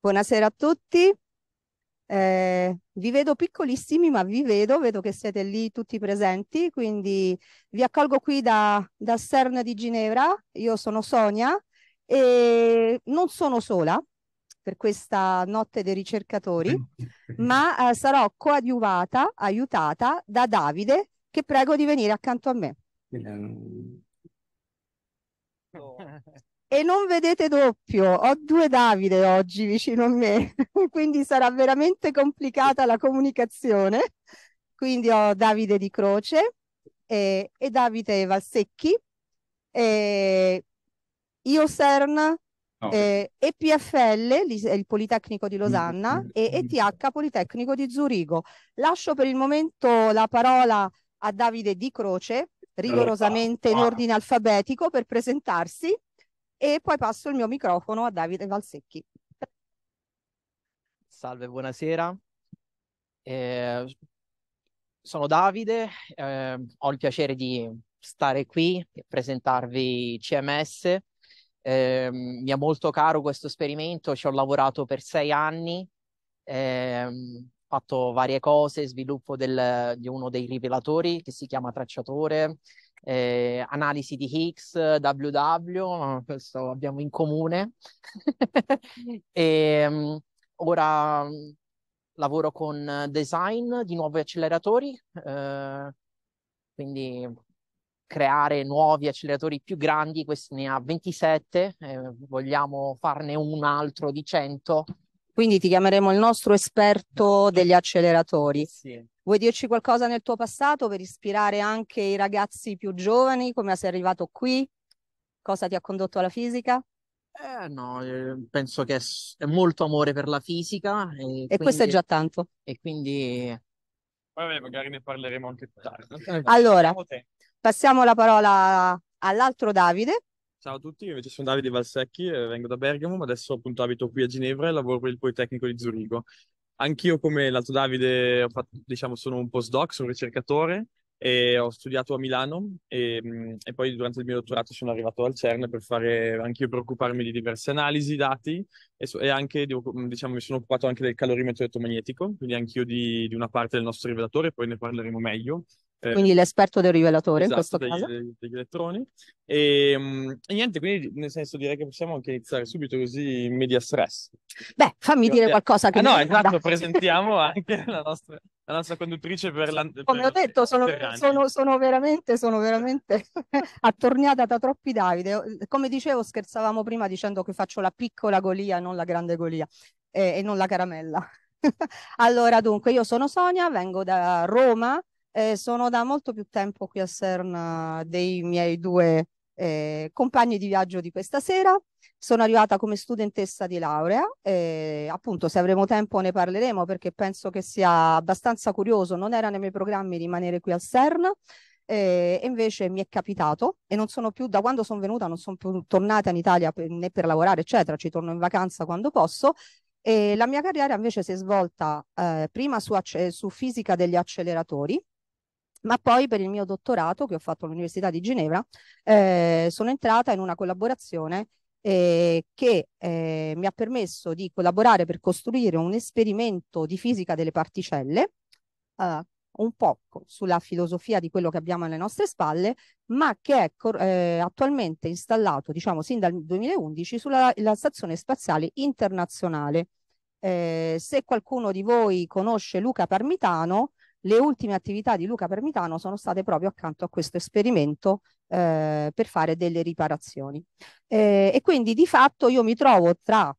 Buonasera a tutti. Eh, vi vedo piccolissimi, ma vi vedo, vedo che siete lì tutti presenti, quindi vi accolgo qui da, da CERN di Ginevra. Io sono Sonia e non sono sola per questa notte dei ricercatori, ma eh, sarò coadiuvata, aiutata da Davide, che prego di venire accanto a me. Eh, no. e non vedete doppio. Ho due Davide oggi vicino a me, quindi sarà veramente complicata la comunicazione. Quindi ho Davide di Croce e, e Davide Valsecchi, e Io Serna no. e, e PFL, il Politecnico di Losanna, e ETH Politecnico di Zurigo. Lascio per il momento la parola a Davide di Croce, rigorosamente in ordine alfabetico, per presentarsi e poi passo il mio microfono a Davide Valsecchi. Salve, buonasera. Eh, sono Davide, eh, ho il piacere di stare qui e presentarvi CMS. Eh, mi è molto caro questo esperimento, ci ho lavorato per sei anni, ehm, ho fatto varie cose, sviluppo del, di uno dei rivelatori che si chiama Tracciatore, eh, analisi di Higgs, WW, questo abbiamo in comune. e, ehm, ora lavoro con design di nuovi acceleratori, eh, quindi creare nuovi acceleratori più grandi, questo ne ha 27, eh, vogliamo farne un altro di 100 quindi ti chiameremo il nostro esperto degli acceleratori. Sì. Vuoi dirci qualcosa nel tuo passato per ispirare anche i ragazzi più giovani? Come sei arrivato qui? Cosa ti ha condotto alla fisica? Eh, no, eh, penso che è molto amore per la fisica. E, e quindi... questo è già tanto. E quindi... Vabbè, magari ne parleremo anche più tardi. Eh, allora, passiamo la parola all'altro Davide Ciao a tutti, invece sono Davide Valsecchi, eh, vengo da Bergamo, ma adesso appunto abito qui a Ginevra e lavoro per il Politecnico di Zurigo. Anch'io come l'altro Davide ho fatto, diciamo, sono un postdoc, sono ricercatore e ho studiato a Milano e, mm, e, poi durante il mio dottorato sono arrivato al CERN per fare anch'io per occuparmi di diverse analisi, dati e, e anche diciamo mi sono occupato anche del calorimetro elettromagnetico, quindi anch'io di, di una parte del nostro rivelatore, poi ne parleremo meglio eh, quindi l'esperto del rivelatore esatto, in questo degli, caso. Degli, degli elettroni. E, ehm, e, niente, quindi nel senso direi che possiamo anche iniziare subito così in media stress. Beh, fammi e, dire eh, qualcosa che... Ah, no, esatto, presentiamo anche la nostra, la nostra conduttrice per la... Come per ho detto, sono, sono, sono, veramente, sono veramente attorniata da troppi Davide. Come dicevo, scherzavamo prima dicendo che faccio la piccola Golia, non la grande Golia, eh, e non la caramella. allora, dunque, io sono Sonia, vengo da Roma, eh, sono da molto più tempo qui a CERN eh, dei miei due eh, compagni di viaggio di questa sera. Sono arrivata come studentessa di laurea e eh, appunto se avremo tempo ne parleremo perché penso che sia abbastanza curioso, non era nei miei programmi rimanere qui al CERN eh, e invece mi è capitato e non sono più da quando sono venuta non sono più tornata in Italia per, né per lavorare eccetera, ci torno in vacanza quando posso e la mia carriera invece si è svolta eh, prima su, su fisica degli acceleratori ma poi per il mio dottorato che ho fatto all'Università di Ginevra eh, sono entrata in una collaborazione eh, che eh, mi ha permesso di collaborare per costruire un esperimento di fisica delle particelle, eh, un po' sulla filosofia di quello che abbiamo alle nostre spalle, ma che è eh, attualmente installato, diciamo, sin dal 2011 sulla Stazione Spaziale Internazionale. Eh, se qualcuno di voi conosce Luca Parmitano, le ultime attività di Luca Permitano sono state proprio accanto a questo esperimento eh, per fare delle riparazioni. Eh, e quindi di fatto io mi trovo tra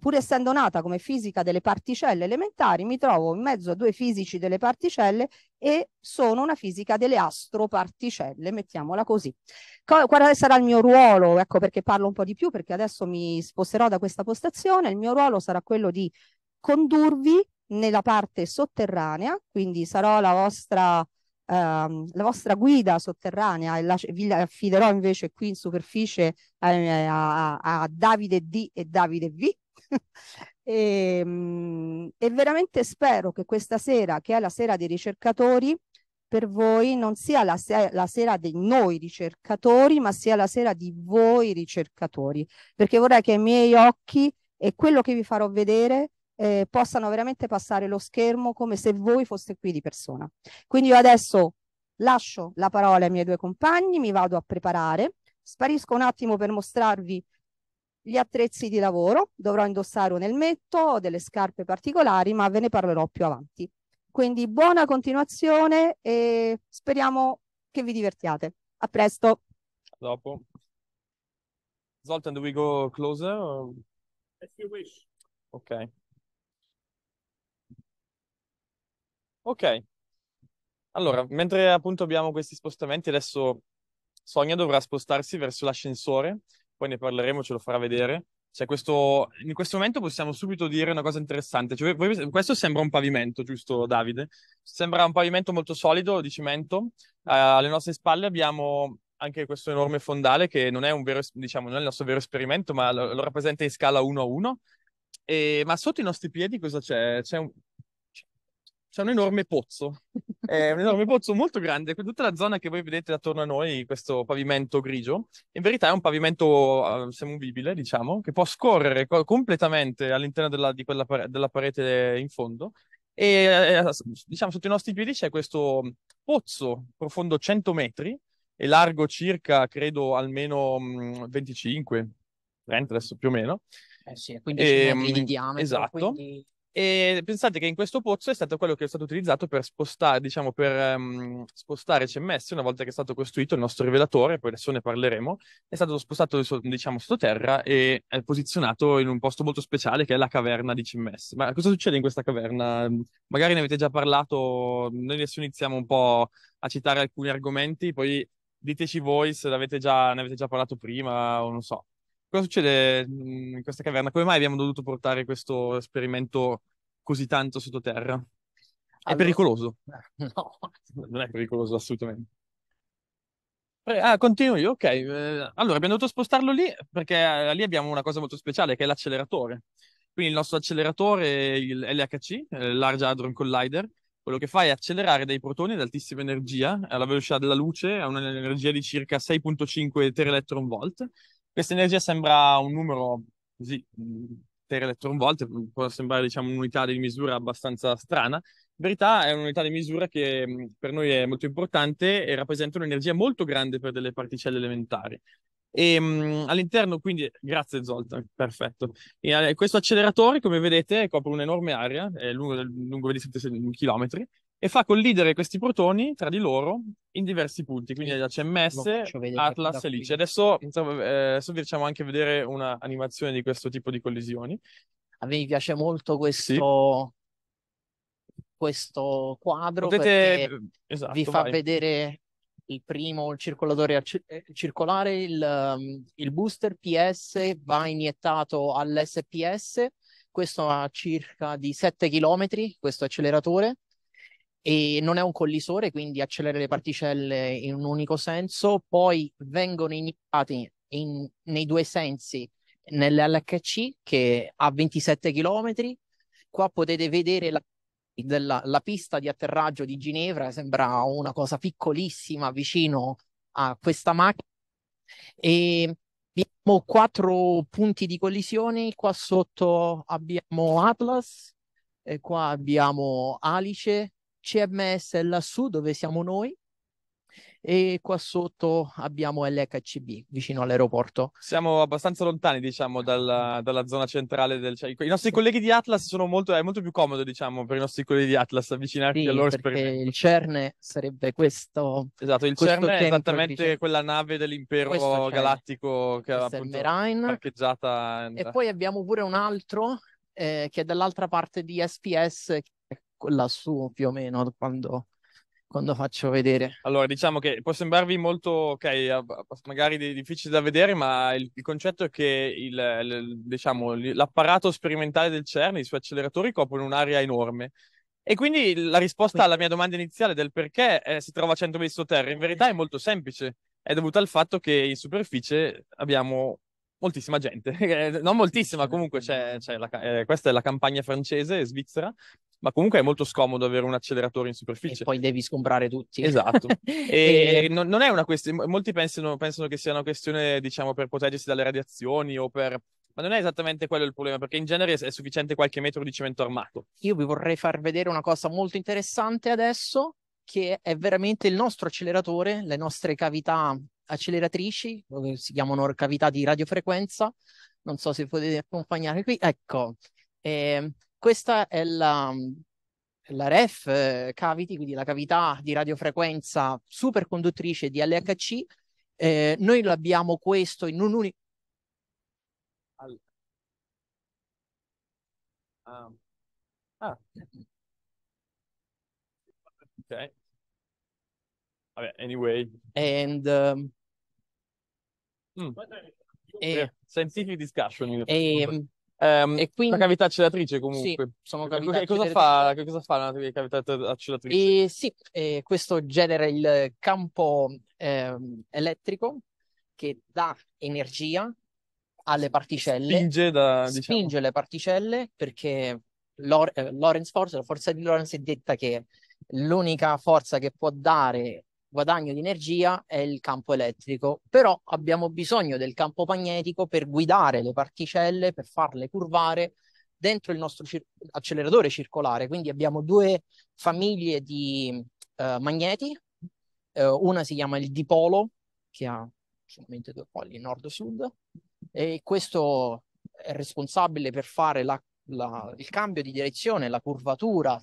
pur essendo nata come fisica delle particelle elementari, mi trovo in mezzo a due fisici delle particelle e sono una fisica delle astroparticelle, mettiamola così. Quale sarà il mio ruolo? Ecco perché parlo un po' di più, perché adesso mi sposterò da questa postazione. Il mio ruolo sarà quello di condurvi nella parte sotterranea, quindi sarò la vostra, ehm, la vostra guida sotterranea e la, vi affiderò invece qui in superficie eh, a, a, Davide D e Davide V. e, ehm, e veramente spero che questa sera, che è la sera dei ricercatori, per voi non sia la, se la, sera di noi ricercatori, ma sia la sera di voi ricercatori, perché vorrei che i miei occhi e quello che vi farò vedere eh, possano veramente passare lo schermo come se voi foste qui di persona. Quindi io adesso lascio la parola ai miei due compagni, mi vado a preparare, sparisco un attimo per mostrarvi gli attrezzi di lavoro, dovrò indossare un elmetto o delle scarpe particolari, ma ve ne parlerò più avanti. Quindi buona continuazione e speriamo che vi divertiate. A presto. Dopo. Zoltan, do we go closer? Or... If you wish. Okay. Ok. Allora, mentre appunto abbiamo questi spostamenti, adesso Sonia dovrà spostarsi verso l'ascensore, poi ne parleremo, ce lo farà vedere. Cioè questo, in questo momento possiamo subito dire una cosa interessante. Cioè, voi, questo sembra un pavimento, giusto Davide? Sembra un pavimento molto solido di cemento. Eh, alle nostre spalle abbiamo anche questo enorme fondale che non è, vero, diciamo, non è il nostro vero esperimento, ma lo, lo rappresenta in scala 1 a 1. E, ma sotto i nostri piedi cosa c'è? C'è un, c'è un enorme pozzo, è eh, un enorme pozzo molto grande, tutta la zona che voi vedete attorno a noi, questo pavimento grigio, in verità è un pavimento uh, semovibile, diciamo, che può scorrere co- completamente all'interno della, di quella pare- della parete in fondo e eh, eh diciamo sotto i nostri piedi c'è questo pozzo profondo 100 metri e largo circa, credo, almeno mh, 25, 30 adesso più o meno. Eh sì, quindi e, ehm, metri di diametro. Esatto. Quindi e pensate che in questo pozzo è stato quello che è stato utilizzato per spostare, diciamo, per um, spostare CMS una volta che è stato costruito il nostro rivelatore, poi adesso ne parleremo, è stato spostato diciamo sottoterra e è posizionato in un posto molto speciale che è la caverna di CMS. Ma cosa succede in questa caverna? Magari ne avete già parlato, noi adesso iniziamo un po' a citare alcuni argomenti, poi diteci voi se già, ne avete già parlato prima o non so. Cosa succede mm, in questa caverna? Come mai abbiamo dovuto portare questo esperimento così tanto sottoterra? È Allora, pericoloso. no, Non è pericoloso assolutamente. Pre- Ah, continuo ok. Eh, allora, abbiamo dovuto spostarlo lì perché eh, lì abbiamo una cosa molto speciale che è l'acceleratore. Quindi il nostro acceleratore, il LHC, eh, Large Hadron Collider, quello che fa è accelerare dei protoni ad altissima energia, alla velocità della luce, a un'energia di circa 6.5 tereelectron volt, questa energia sembra un numero così per elettronvolt, può sembrare diciamo, un'unità di misura abbastanza strana, in verità è un'unità di misura che mm, per noi è molto importante e rappresenta un'energia molto grande per delle particelle elementari. E, mh, mm, all'interno, quindi, grazie Zoltan, perfetto. E, eh, questo acceleratore, come vedete, copre un'enorme area, è lungo, lungo 27 km, e fa collidere questi protoni tra di loro in diversi punti, quindi boh, da CMS, Atlas e Lice. Adesso, eh, adesso vi facciamo anche vedere un'animazione di questo tipo di collisioni. A me piace molto questo, sì. questo quadro Potete... Esatto, vi fa vai. vedere il primo, il circolatore eh, circolare, il, um, il booster PS va iniettato all'SPS, questo ha circa di 7 km, questo acceleratore, e non è un collisore, quindi accelera le particelle in un unico senso, poi vengono iniziati in, nei due sensi nell'LHC che ha 27 km. Qua potete vedere la, della, la pista di atterraggio di Ginevra, sembra una cosa piccolissima vicino a questa macchina. E abbiamo quattro punti di collisione, qua sotto abbiamo Atlas, qua abbiamo Alice, CMS lassù dove siamo noi e qua sotto abbiamo LHCB vicino all'aeroporto. Siamo abbastanza lontani, diciamo, dalla, dalla zona centrale del cioè, I nostri colleghi di Atlas sono molto, è molto più comodo, diciamo, per i nostri colleghi di Atlas avvicinarsi sì, a loro perché il CERN sarebbe questo. Esatto, il questo CERN è esattamente diciamo. quella nave dell'impero galattico che era appunto parcheggiata. E poi abbiamo pure un altro eh, che è dall'altra parte di SPS lassù più o meno quando, quando faccio vedere. Allora, diciamo che può sembrarvi molto, ok, magari difficile da vedere, ma il, il concetto è che il, il, diciamo, l'apparato sperimentale del CERN, i suoi acceleratori coprono un'area enorme. E quindi la risposta alla mia domanda iniziale del perché eh, si trova a 100 metri sotterra, in verità è molto semplice. È dovuta al fatto che in superficie abbiamo moltissima gente, eh, non moltissima, comunque c'è, c'è la, eh, questa è la campagna francese e svizzera, ma comunque è molto scomodo avere un acceleratore in superficie. E poi devi scomprare tutti. Esatto. e, e... Non, non, è una questione, molti pensano, pensano, che sia una questione, diciamo, per proteggersi dalle radiazioni o per... Ma non è esattamente quello il problema, perché in genere è sufficiente qualche metro di cemento armato. Io vi vorrei far vedere una cosa molto interessante adesso, che è veramente il nostro acceleratore, le nostre cavità acceleratrici, si chiamano cavità di radiofrequenza. Non so se potete accompagnare qui. Ecco, eh, questa è la, la REF eh, cavity, quindi la cavità di radiofrequenza superconduttrice di LHC. Eh, noi l'abbiamo questo in un unico... All... Um. Ah. Ok. Vabbè, anyway. And... Um... Mm. A, eh, scientific discussion. Um, Um, e quindi... La cavità acceleratrice comunque. Sì, sono cavità e cosa fa, cosa fa una cavità acceleratrice? E, sì, eh, questo genera il campo eh, elettrico che dà energia alle particelle. Spinge, da, diciamo. spinge le particelle perché Lor- eh, Lorentz force, la forza di Lorentz è detta che l'unica forza che può dare guadagno di energia è il campo elettrico, però abbiamo bisogno del campo magnetico per guidare le particelle, per farle curvare dentro il nostro cir- acceleratore circolare. Quindi abbiamo due famiglie di eh, magneti, eh, una si chiama il dipolo, che ha solamente due poli, nord-sud, e questo è responsabile per fare la, la, il cambio di direzione, la curvatura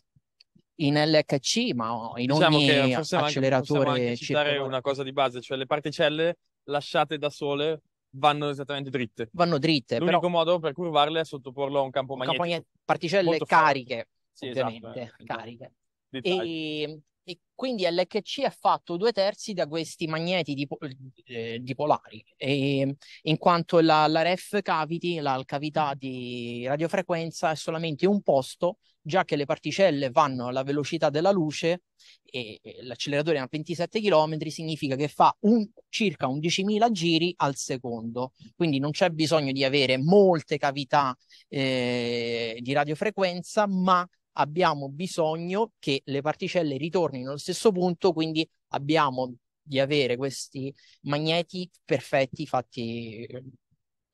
in LHC, ma in diciamo ogni forse acceleratore. Anche, anche citare una cosa di base, cioè le particelle lasciate da sole vanno esattamente dritte. Vanno dritte. L'unico però... modo per curvarle è sottoporlo a un campo magnetico. Campo magnetico. Particelle cariche, sì, esatto, ovviamente, esatto, eh. cariche. Dettagli. E ehm, e quindi LHC è fatto due terzi da questi magneti dip- eh, dipolari, e, in quanto la, la ref cavity, la cavità di radiofrequenza, è solamente un posto, già che le particelle vanno alla velocità della luce e, e l'acceleratore è a 27 km, significa che fa un, circa 11.000 giri al secondo. Quindi non c'è bisogno di avere molte cavità eh, di radiofrequenza, ma abbiamo bisogno che le particelle ritornino allo stesso punto, quindi abbiamo di avere questi magneti perfetti fatti eh,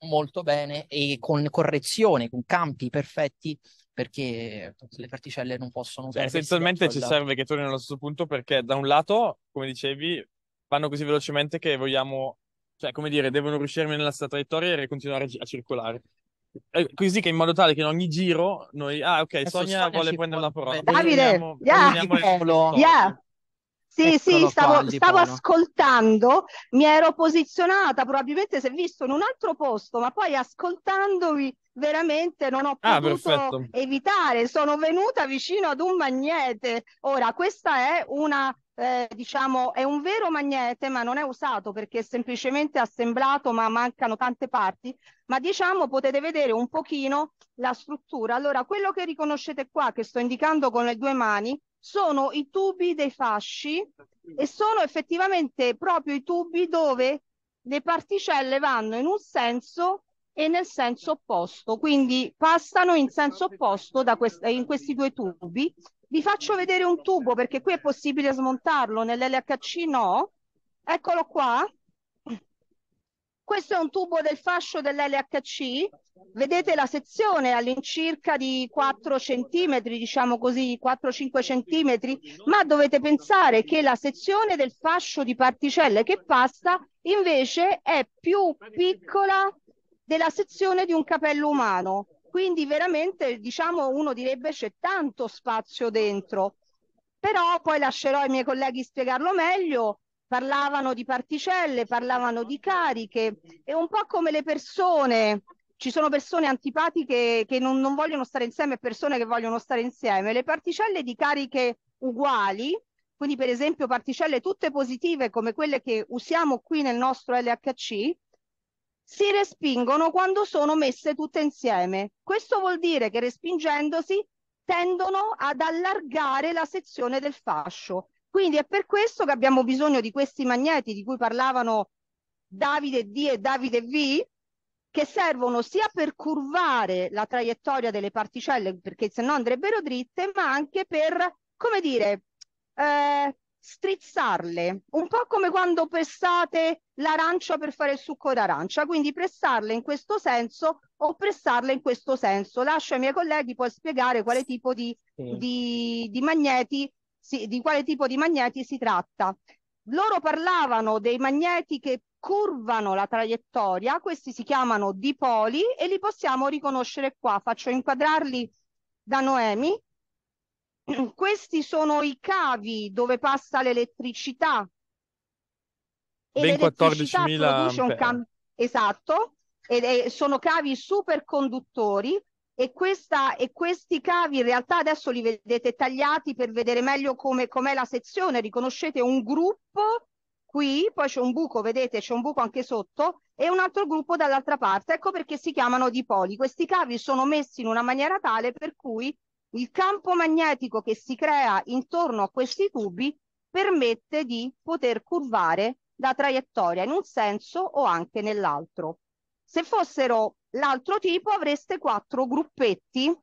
molto bene e con correzione, con campi perfetti perché le particelle non possono usare. Cioè, essenzialmente ci serve che tornino allo stesso punto perché da un lato, come dicevi, vanno così velocemente che vogliamo, cioè come dire, devono riuscire nella stessa traiettoria e continuare a circolare. Eh, così che in modo tale che in ogni giro noi... Ah, ok, Adesso Sonia vuole prendere la parola. Davide, Dominiamo, yeah, dominiamo yeah. Sì, Eccolo sì, stavo, qua, stavo ascoltando, mi ero posizionata, probabilmente si è visto in un altro posto, ma poi ascoltandovi veramente non ho ah, potuto perfetto. evitare, sono venuta vicino ad un magnete. Ora, questa è una eh, diciamo, è un vero magnete, ma non è usato perché è semplicemente assemblato, ma mancano tante parti. Ma diciamo, potete vedere un pochino la struttura. Allora, quello che riconoscete qua, che sto indicando con le due mani, sono i tubi dei fasci e sono effettivamente proprio i tubi dove le particelle vanno in un senso e nel senso opposto, quindi passano in senso opposto da quest in questi due tubi vi faccio vedere un tubo perché qui è possibile smontarlo, nell'LHC no. Eccolo qua. Questo è un tubo del fascio dell'LHC, vedete la sezione all'incirca di 4 centimetri diciamo così, 4-5 centimetri ma dovete pensare che la sezione del fascio di particelle che passa invece è più piccola della sezione di un capello umano. Quindi veramente, diciamo, uno direbbe c'è tanto spazio dentro. Però poi lascerò ai miei colleghi spiegarlo meglio. Parlavano di particelle, parlavano di cariche, è un po' come le persone. Ci sono persone antipatiche che non, non vogliono stare insieme e persone che vogliono stare insieme. Le particelle di cariche uguali, quindi per esempio particelle tutte positive come quelle che usiamo qui nel nostro LHC, si respingono quando sono messe tutte insieme. Questo vuol dire che respingendosi tendono ad allargare la sezione del fascio. Quindi è per questo che abbiamo bisogno di questi magneti di cui parlavano Davide D e Davide V, che servono sia per curvare la traiettoria delle particelle, perché se no andrebbero dritte, ma anche per, come dire, eh, strizzarle, un po' come quando pressate l'arancia per fare il succo d'arancia, quindi pressarle in questo senso o pressarle in questo senso. Lascio ai miei colleghi poi spiegare quale tipo di, sì. di, di magneti si, di quale tipo di magneti si tratta. Loro parlavano dei magneti che curvano la traiettoria, questi si chiamano dipoli e li possiamo riconoscere qua. Faccio inquadrarli da Noemi Questi sono i cavi dove passa l'elettricità. E ben 14.000 cam- Esatto, ed sono cavi superconduttori e, questa, e questi cavi in realtà adesso li vedete tagliati per vedere meglio come, com'è la sezione, riconoscete un gruppo qui, poi c'è un buco, vedete c'è un buco anche sotto e un altro gruppo dall'altra parte, ecco perché si chiamano dipoli. Questi cavi sono messi in una maniera tale per cui il campo magnetico che si crea intorno a questi tubi permette di poter curvare la traiettoria in un senso o anche nell'altro. Se fossero l'altro tipo avreste quattro gruppetti.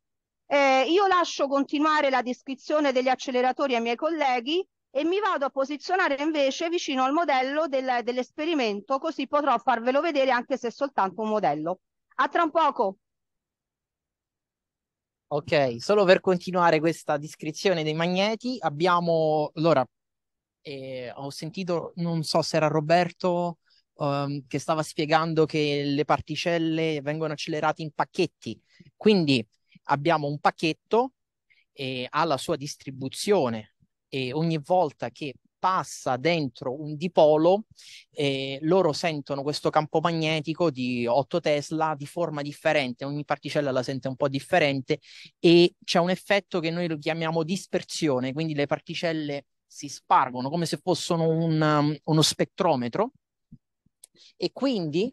Eh, io lascio continuare la descrizione degli acceleratori ai miei colleghi e mi vado a posizionare invece vicino al modello del, dell'esperimento così potrò farvelo vedere anche se è soltanto un modello. A tra un poco! Ok, solo per continuare questa descrizione dei magneti, abbiamo allora eh, ho sentito, non so se era Roberto ehm, che stava spiegando che le particelle vengono accelerate in pacchetti. Quindi abbiamo un pacchetto e eh, ha la sua distribuzione e ogni volta che passa dentro un dipolo, eh, loro sentono questo campo magnetico di 8 Tesla di forma differente, ogni particella la sente un po' differente e c'è un effetto che noi lo chiamiamo dispersione, quindi le particelle si spargono come se fossero un, um, uno spettrometro e quindi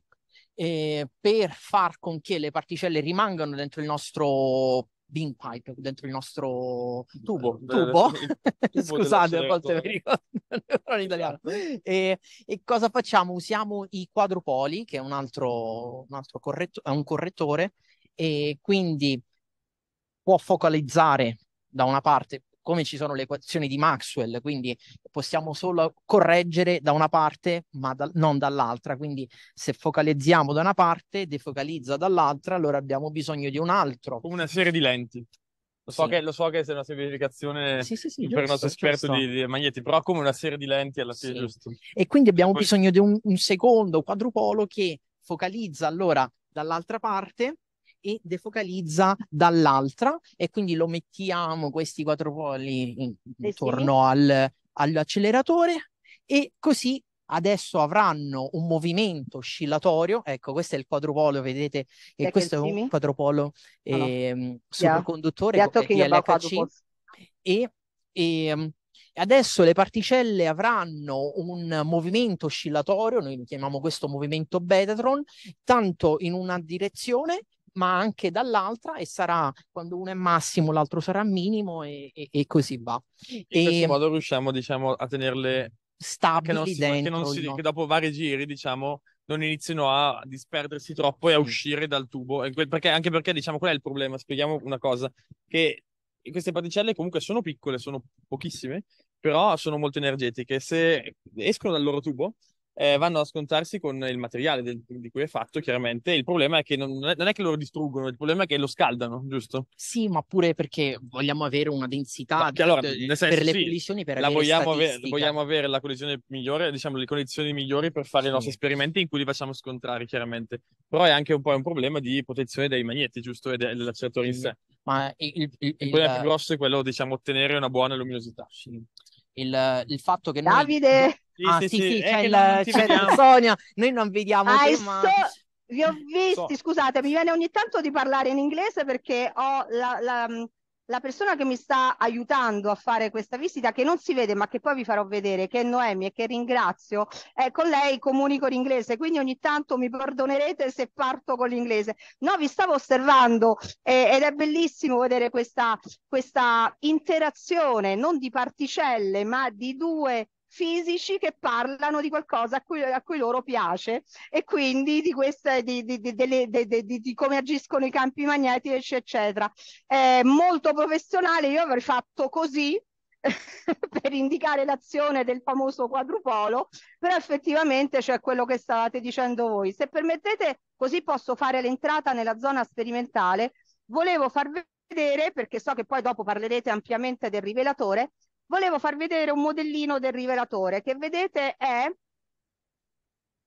eh, per far con che le particelle rimangano dentro il nostro Beanpipe dentro il nostro tubo, tubo? Eh, tubo scusate a volte mi ricordo in italiano e, e, cosa facciamo? Usiamo i quadrupoli che è un altro, un altro corretto, è un correttore e quindi può focalizzare da una parte come ci sono le equazioni di Maxwell, quindi possiamo solo correggere da una parte ma da, non dall'altra, quindi se focalizziamo da una parte, defocalizza dall'altra, allora abbiamo bisogno di un altro. Una serie di lenti. Lo so, sì. che, lo so che è una semplificazione sì, sì, per giusto, il nostro esperto di, di, magneti, però come una serie di lenti alla fine, giusto. E quindi abbiamo Poi... bisogno di un, un secondo quadrupolo che focalizza allora dall'altra parte e defocalizza dall'altra e quindi lo mettiamo questi quattro poli eh intorno al, all'acceleratore e così adesso avranno un movimento oscillatorio. Ecco, questo è il quadrupolo, vedete, e questo è un quadrupolo eh, oh no. Ehm, superconduttore yeah. yeah LHC. E, e, ehm, adesso le particelle avranno un movimento oscillatorio, noi chiamiamo questo movimento betatron, tanto in una direzione ma anche dall'altra e sarà quando uno è massimo l'altro sarà minimo e, e, e così va. In e... questo ehm, modo riusciamo diciamo, a tenerle stabili che non si, dentro, che, non si, che dopo vari giri diciamo non iniziano a disperdersi troppo e a uscire dal tubo perché, anche perché diciamo qual è il problema spieghiamo una cosa che queste particelle comunque sono piccole sono pochissime però sono molto energetiche se escono dal loro tubo eh, vanno a scontrarsi con il materiale del, di cui è fatto, chiaramente. Il problema è che non, non, è che loro distruggono, il problema è che lo scaldano, giusto? Sì, ma pure perché vogliamo avere una densità ma, di, allora, senso, per le sì, collisioni, per la vogliamo avere, vogliamo avere, la collisione migliore, diciamo le condizioni migliori per fare sì. i nostri esperimenti in cui li facciamo scontrare, chiaramente. Però è anche un po' un problema di protezione dei magneti, giusto? E dell'acceleratore in sé. Ma il, il, il, il problema più grosso è quello, diciamo, ottenere una buona luminosità. Sì il, il fatto che Davide! Noi... Sì, ah, sì, sì, sì, sì c'è, il, Sonia, noi non vediamo ah, te, ma... so... Vi ho visti, so. scusate, mi viene ogni tanto di parlare in inglese perché ho la, la, la persona che mi sta aiutando a fare questa visita, che non si vede ma che poi vi farò vedere, che è Noemi e che ringrazio, eh, con lei comunico l'inglese, quindi ogni tanto mi perdonerete se parto con l'inglese. No, vi stavo osservando eh, ed è bellissimo vedere questa, questa interazione non di particelle ma di due fisici che parlano di qualcosa a cui, a cui loro piace e quindi di, queste, di, di, di, come agiscono i campi magnetici, eccetera. È molto professionale, io avrei fatto così per indicare l'azione del famoso quadrupolo, però effettivamente c'è cioè quello che stavate dicendo voi. Se permettete, così posso fare l'entrata nella zona sperimentale, volevo farvi vedere, perché so che poi dopo parlerete ampiamente del rivelatore, volevo far vedere un modellino del rivelatore che vedete è,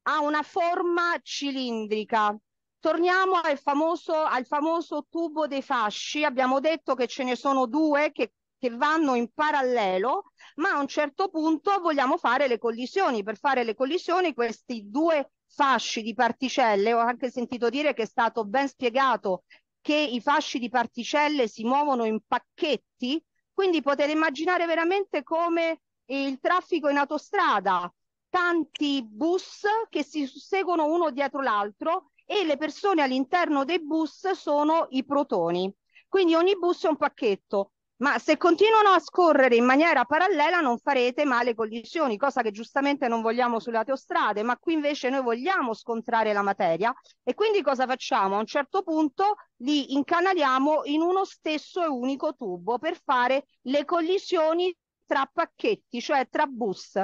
ha una forma cilindrica. Torniamo al famoso, al famoso tubo dei fasci, abbiamo detto che ce ne sono due che, che vanno in parallelo, ma a un certo punto vogliamo fare le collisioni. Per fare le collisioni questi due fasci di particelle, ho anche sentito dire che è stato ben spiegato che i fasci di particelle si muovono in pacchetti, quindi potete immaginare veramente come il traffico in autostrada, tanti bus che si susseguono uno dietro l'altro e le persone all'interno dei bus sono i protoni. Quindi ogni bus è un pacchetto ma se continuano a scorrere in maniera parallela non farete male collisioni, cosa che giustamente non vogliamo sulle autostrade, ma qui invece noi vogliamo scontrare la materia e quindi cosa facciamo? A un certo punto li incanaliamo in uno stesso e unico tubo per fare le collisioni tra pacchetti, cioè tra bus.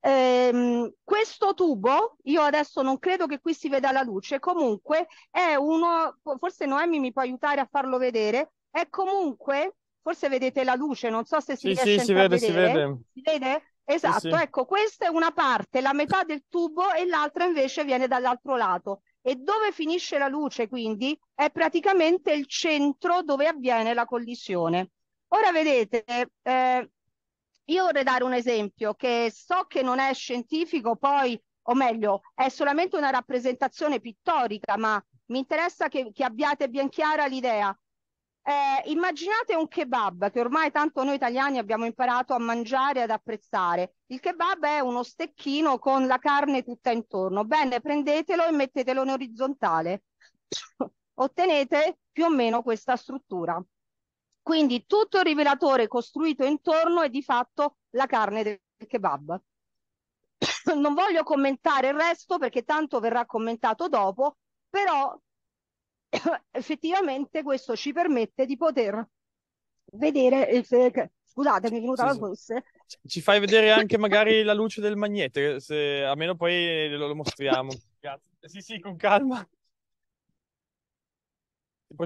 Ehm, questo tubo, io adesso non credo che qui si veda la luce, comunque è uno, forse Noemi mi può aiutare a farlo vedere, è comunque Forse vedete la luce, non so se si sì, riesce sì, si vede, Si vede? Si vede? Esatto, sì, sì. ecco, questa è una parte, la metà del tubo e l'altra invece viene dall'altro lato. E dove finisce la luce, quindi, è praticamente il centro dove avviene la collisione. Ora vedete, eh, io vorrei dare un esempio che so che non è scientifico, poi, o meglio, è solamente una rappresentazione pittorica, ma mi interessa che, che abbiate ben chiara l'idea. Eh, immaginate un kebab che ormai tanto noi italiani abbiamo imparato a mangiare e ad apprezzare. Il kebab è uno stecchino con la carne tutta intorno. Bene, prendetelo e mettetelo in orizzontale. Ottenete più o meno questa struttura. Quindi tutto il rivelatore costruito intorno è di fatto la carne del kebab. non voglio commentare il resto perché tanto verrà commentato dopo, però effettivamente questo ci permette di poter vedere scusate mi è venuta sì, la tosse ci fai vedere anche magari la luce del magnete se... almeno poi lo, lo mostriamo sì sì con calma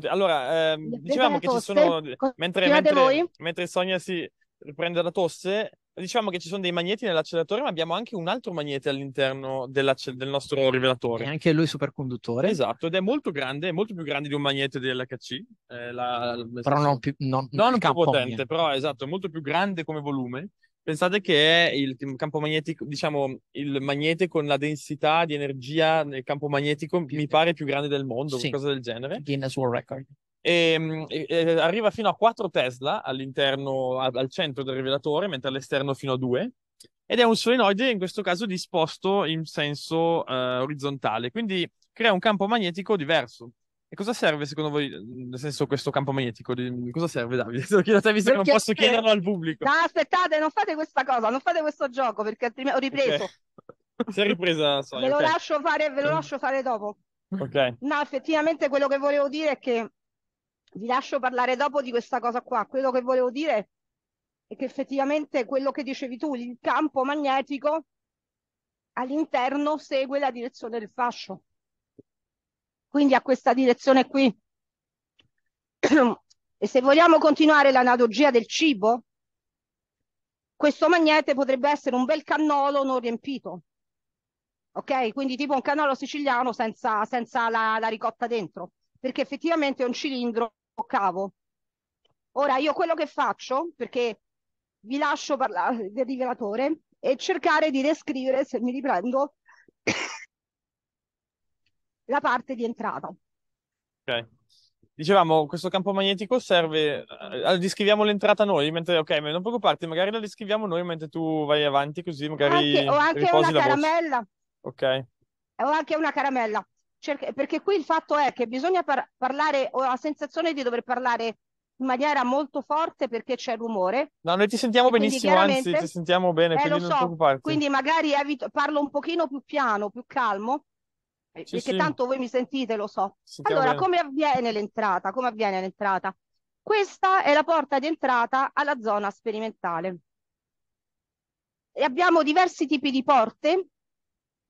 allora ehm, dicevamo che ci sono mentre, mentre, mentre Sonia si riprende la tosse diciamo che ci sono dei magneti nell'acceleratore, ma abbiamo anche un altro magnete all'interno del nostro rivelatore. E anche lui superconduttore. Esatto, ed è molto grande, è molto più grande di un magnete dell'HC. Eh, la, la, però non più, non, non più potente, però esatto, è molto più grande come volume. Pensate che è il campo magnetico, diciamo, il magnete con la densità di energia nel campo magnetico, mi pare più grande del mondo, sì. qualcosa del genere. Guinness World Record. Ehm, e, e, arriva fino a 4 Tesla all'interno, al, al centro del rivelatore, mentre all'esterno fino a 2 ed è un solenoide in questo caso disposto in senso eh, orizzontale, quindi crea un campo magnetico diverso. E cosa serve secondo voi, nel senso, questo campo magnetico? Di... Cosa serve, Davide? Te lo chiedo a te, visto perché... che non posso chiederlo al pubblico. No, aspettate, non fate questa cosa, non fate questo gioco, perché altrimenti ho ripreso. Okay. Si è ripresa, la ve, okay. lascio fare, ve lo lascio fare dopo. Ok. No, effettivamente quello che volevo dire è che vi lascio parlare dopo di questa cosa qua. Quello che volevo dire è che effettivamente quello che dicevi tu, il campo magnetico all'interno segue la direzione del fascio. Quindi a questa direzione qui. E se vogliamo continuare l'analogia del cibo, questo magnete potrebbe essere un bel cannolo non riempito. Ok? Quindi tipo un cannolo siciliano senza, senza la, la ricotta dentro, perché effettivamente è un cilindro occavo. Ora io quello che faccio, perché vi lascio parlare del rivelatore è cercare di descrivere, se mi riprendo, la parte di entrata. Ok. Dicevamo, questo campo magnetico serve, eh, descriviamo l'entrata noi, mentre, ok, ma non preoccuparti, magari la descriviamo noi mentre tu vai avanti, così magari anche, Ho anche una caramella. Ok. O anche una caramella cerca, perché qui il fatto è che bisogna par parlare, ho la sensazione di dover parlare in maniera molto forte perché c'è rumore. No, noi ti sentiamo benissimo, anzi ti sentiamo bene, eh, quindi non so, preoccuparti. Quindi magari evito, parlo un pochino più piano, più calmo, eh, sì, perché sì. tanto voi mi sentite, lo so. Sentiamo allora, bene. come avviene l'entrata? Come avviene l'entrata? Questa è la porta di entrata alla zona sperimentale. E abbiamo diversi tipi di porte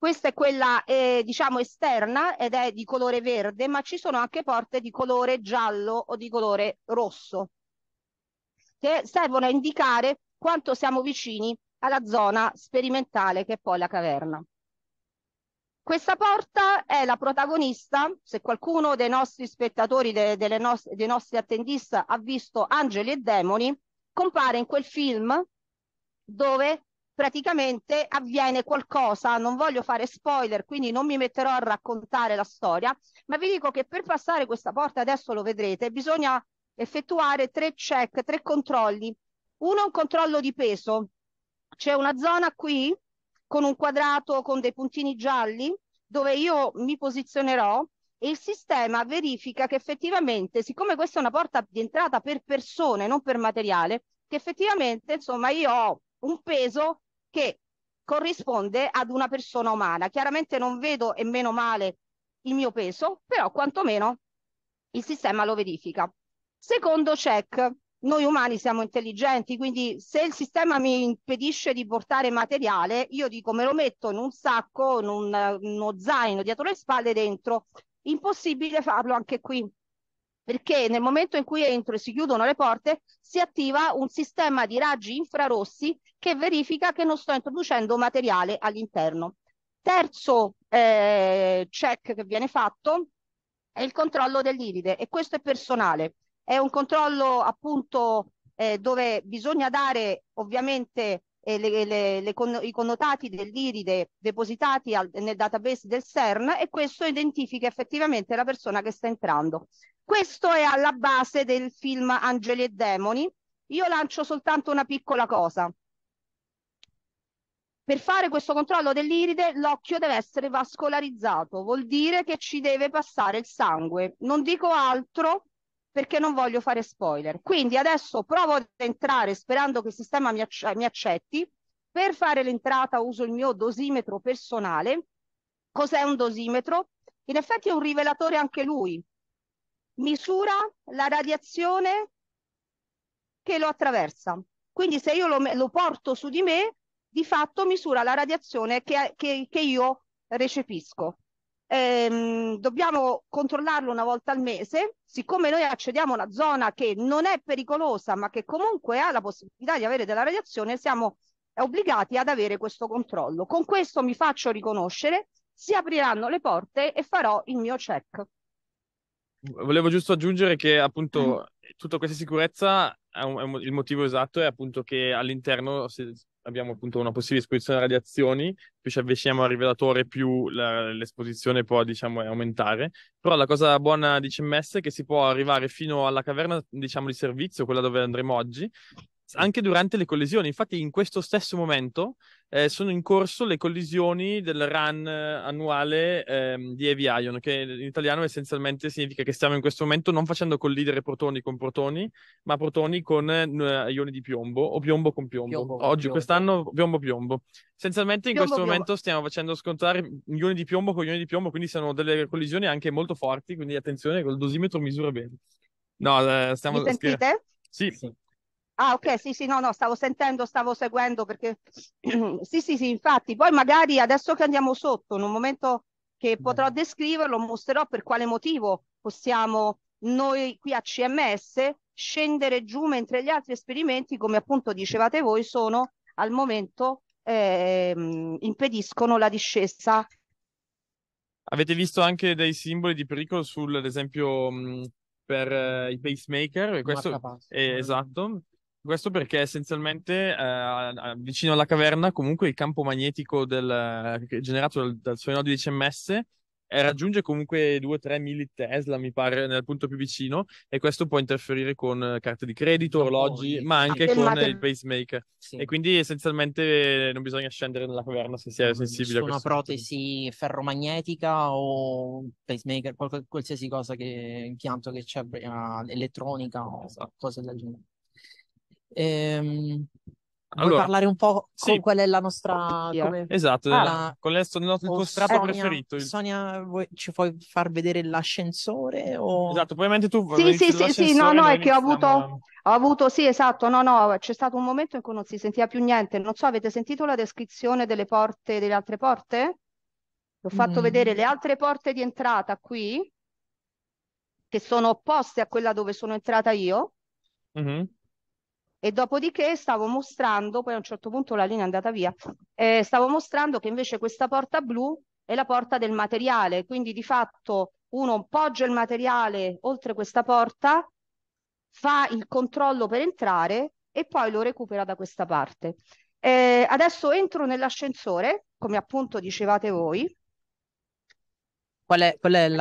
questa è quella eh, diciamo esterna ed è di colore verde, ma ci sono anche porte di colore giallo o di colore rosso che servono a indicare quanto siamo vicini alla zona sperimentale che è poi la caverna. Questa porta è la protagonista, se qualcuno dei nostri spettatori, de, nos dei nostri attendisti ha visto Angeli e Demoni, compare in quel film dove praticamente avviene qualcosa, non voglio fare spoiler, quindi non mi metterò a raccontare la storia, ma vi dico che per passare questa porta, adesso lo vedrete, bisogna effettuare tre check, tre controlli. Uno è un controllo di peso, c'è una zona qui con un quadrato con dei puntini gialli dove io mi posizionerò e il sistema verifica che effettivamente, siccome questa è una porta di entrata per persone, non per materiale, che effettivamente insomma io ho un peso che corrisponde ad una persona umana. Chiaramente non vedo e meno male il mio peso, però quantomeno il sistema lo verifica. Secondo check, noi umani siamo intelligenti, quindi se il sistema mi impedisce di portare materiale, io dico me lo metto in un sacco, in un, eh, uno zaino dietro le spalle dentro. Impossibile farlo anche qui perché nel momento in cui entro e si chiudono le porte si attiva un sistema di raggi infrarossi che verifica che non sto introducendo materiale all'interno. Terzo eh, check che viene fatto è il controllo dell'iride e questo è personale. È un controllo appunto eh, dove bisogna dare ovviamente e le, le, le con, i connotati dell'iride depositati al, nel database del CERN e questo identifica effettivamente la persona che sta entrando. Questo è alla base del film Angeli e Demoni. Io lancio soltanto una piccola cosa. Per fare questo controllo dell'iride l'occhio deve essere vascolarizzato, vuol dire che ci deve passare il sangue. Non dico altro perché non voglio fare spoiler. Quindi adesso provo ad entrare sperando che il sistema mi, acc mi accetti. Per fare l'entrata uso il mio dosimetro personale. Cos'è un dosimetro? In effetti è un rivelatore anche lui. Misura la radiazione che lo attraversa. Quindi se io lo, lo porto su di me, di fatto misura la radiazione che, che, che io recepisco. Ehm, dobbiamo controllarlo una volta al mese siccome noi accediamo a una zona che non è pericolosa ma che comunque ha la possibilità di avere della radiazione, siamo eh, obbligati ad avere questo controllo. Con questo mi faccio riconoscere, si apriranno le porte e farò il mio check. Volevo giusto aggiungere che appunto mm. tutta questa sicurezza è un, il motivo esatto è appunto che all'interno abbiamo appunto una possibile esposizione a radiazioni, più ci avviciniamo al rivelatore più la, l'esposizione può diciamo aumentare, però la cosa buona di CMS è che si può arrivare fino alla caverna diciamo di servizio, quella dove andremo oggi, anche durante le collisioni. Infatti, in questo stesso momento eh, sono in corso le collisioni del run eh, annuale ehm, di Heavy Ion, che in italiano essenzialmente significa che stiamo in questo momento non facendo collidere protoni con protoni, ma protoni con eh, ioni di piombo o piombo con piombo. piombo Oggi, piombo. quest'anno, piombo-piombo. Essenzialmente in piombo, questo momento stiamo facendo scontrare ioni di piombo con ioni di piombo, quindi sono delle collisioni anche molto forti, quindi attenzione, col dosimetro misura bene. No, eh, stiamo... Mi sentite? Sì. sì. Ah, ok, sì, sì, no, no, stavo sentendo, stavo seguendo perché sì, sì, sì, infatti, poi magari adesso che andiamo sotto, in un momento che mm. potrò descriverlo, mostrerò per quale motivo possiamo noi qui a CMS scendere giù mentre gli altri esperimenti, come appunto dicevate voi, sono al momento eh, impediscono la discesa. Avete visto anche dei simboli di pericolo sull'esempio mm, per eh, i pacemaker, questo è, esatto, questo perché essenzialmente eh, vicino alla caverna comunque il campo magnetico del, eh, generato dal, dal suo nodi 10 ms eh, raggiunge comunque 2-3 millitesla mi pare nel punto più vicino e questo può interferire con eh, carte di credito, orologi oh, ma anche con matem- il pacemaker sì. e quindi essenzialmente non bisogna scendere nella caverna se si è sensibile a su una protesi punto. ferromagnetica o pacemaker qualsiasi cosa che impianto che c'è elettronica o esatto. cose del genere Ehm, allora, parlare un po' sì. qual è la nostra... Come... Esatto, ah, la... qual è il, tuo oh, strato Sonia, preferito? Sonia, vuoi, ci puoi far vedere l'ascensore? O... Esatto, probabilmente tu... Sì, sì, sì, sì, no, no, è che ho avuto, ho avuto... Sì, esatto, no, no, c'è stato un momento in cui non si sentiva più niente. Non so, avete sentito la descrizione delle porte, delle altre porte? Vi ho fatto mm. vedere le altre porte di entrata qui, che sono opposte a quella dove sono entrata io. Mm-hmm e dopodiché stavo mostrando, poi a un certo punto la linea è andata via, eh, stavo mostrando che invece questa porta blu è la porta del materiale, quindi di fatto uno poggia il materiale oltre questa porta, fa il controllo per entrare e poi lo recupera da questa parte. Eh, adesso entro nell'ascensore, come appunto dicevate voi. Qual è, qual è ecco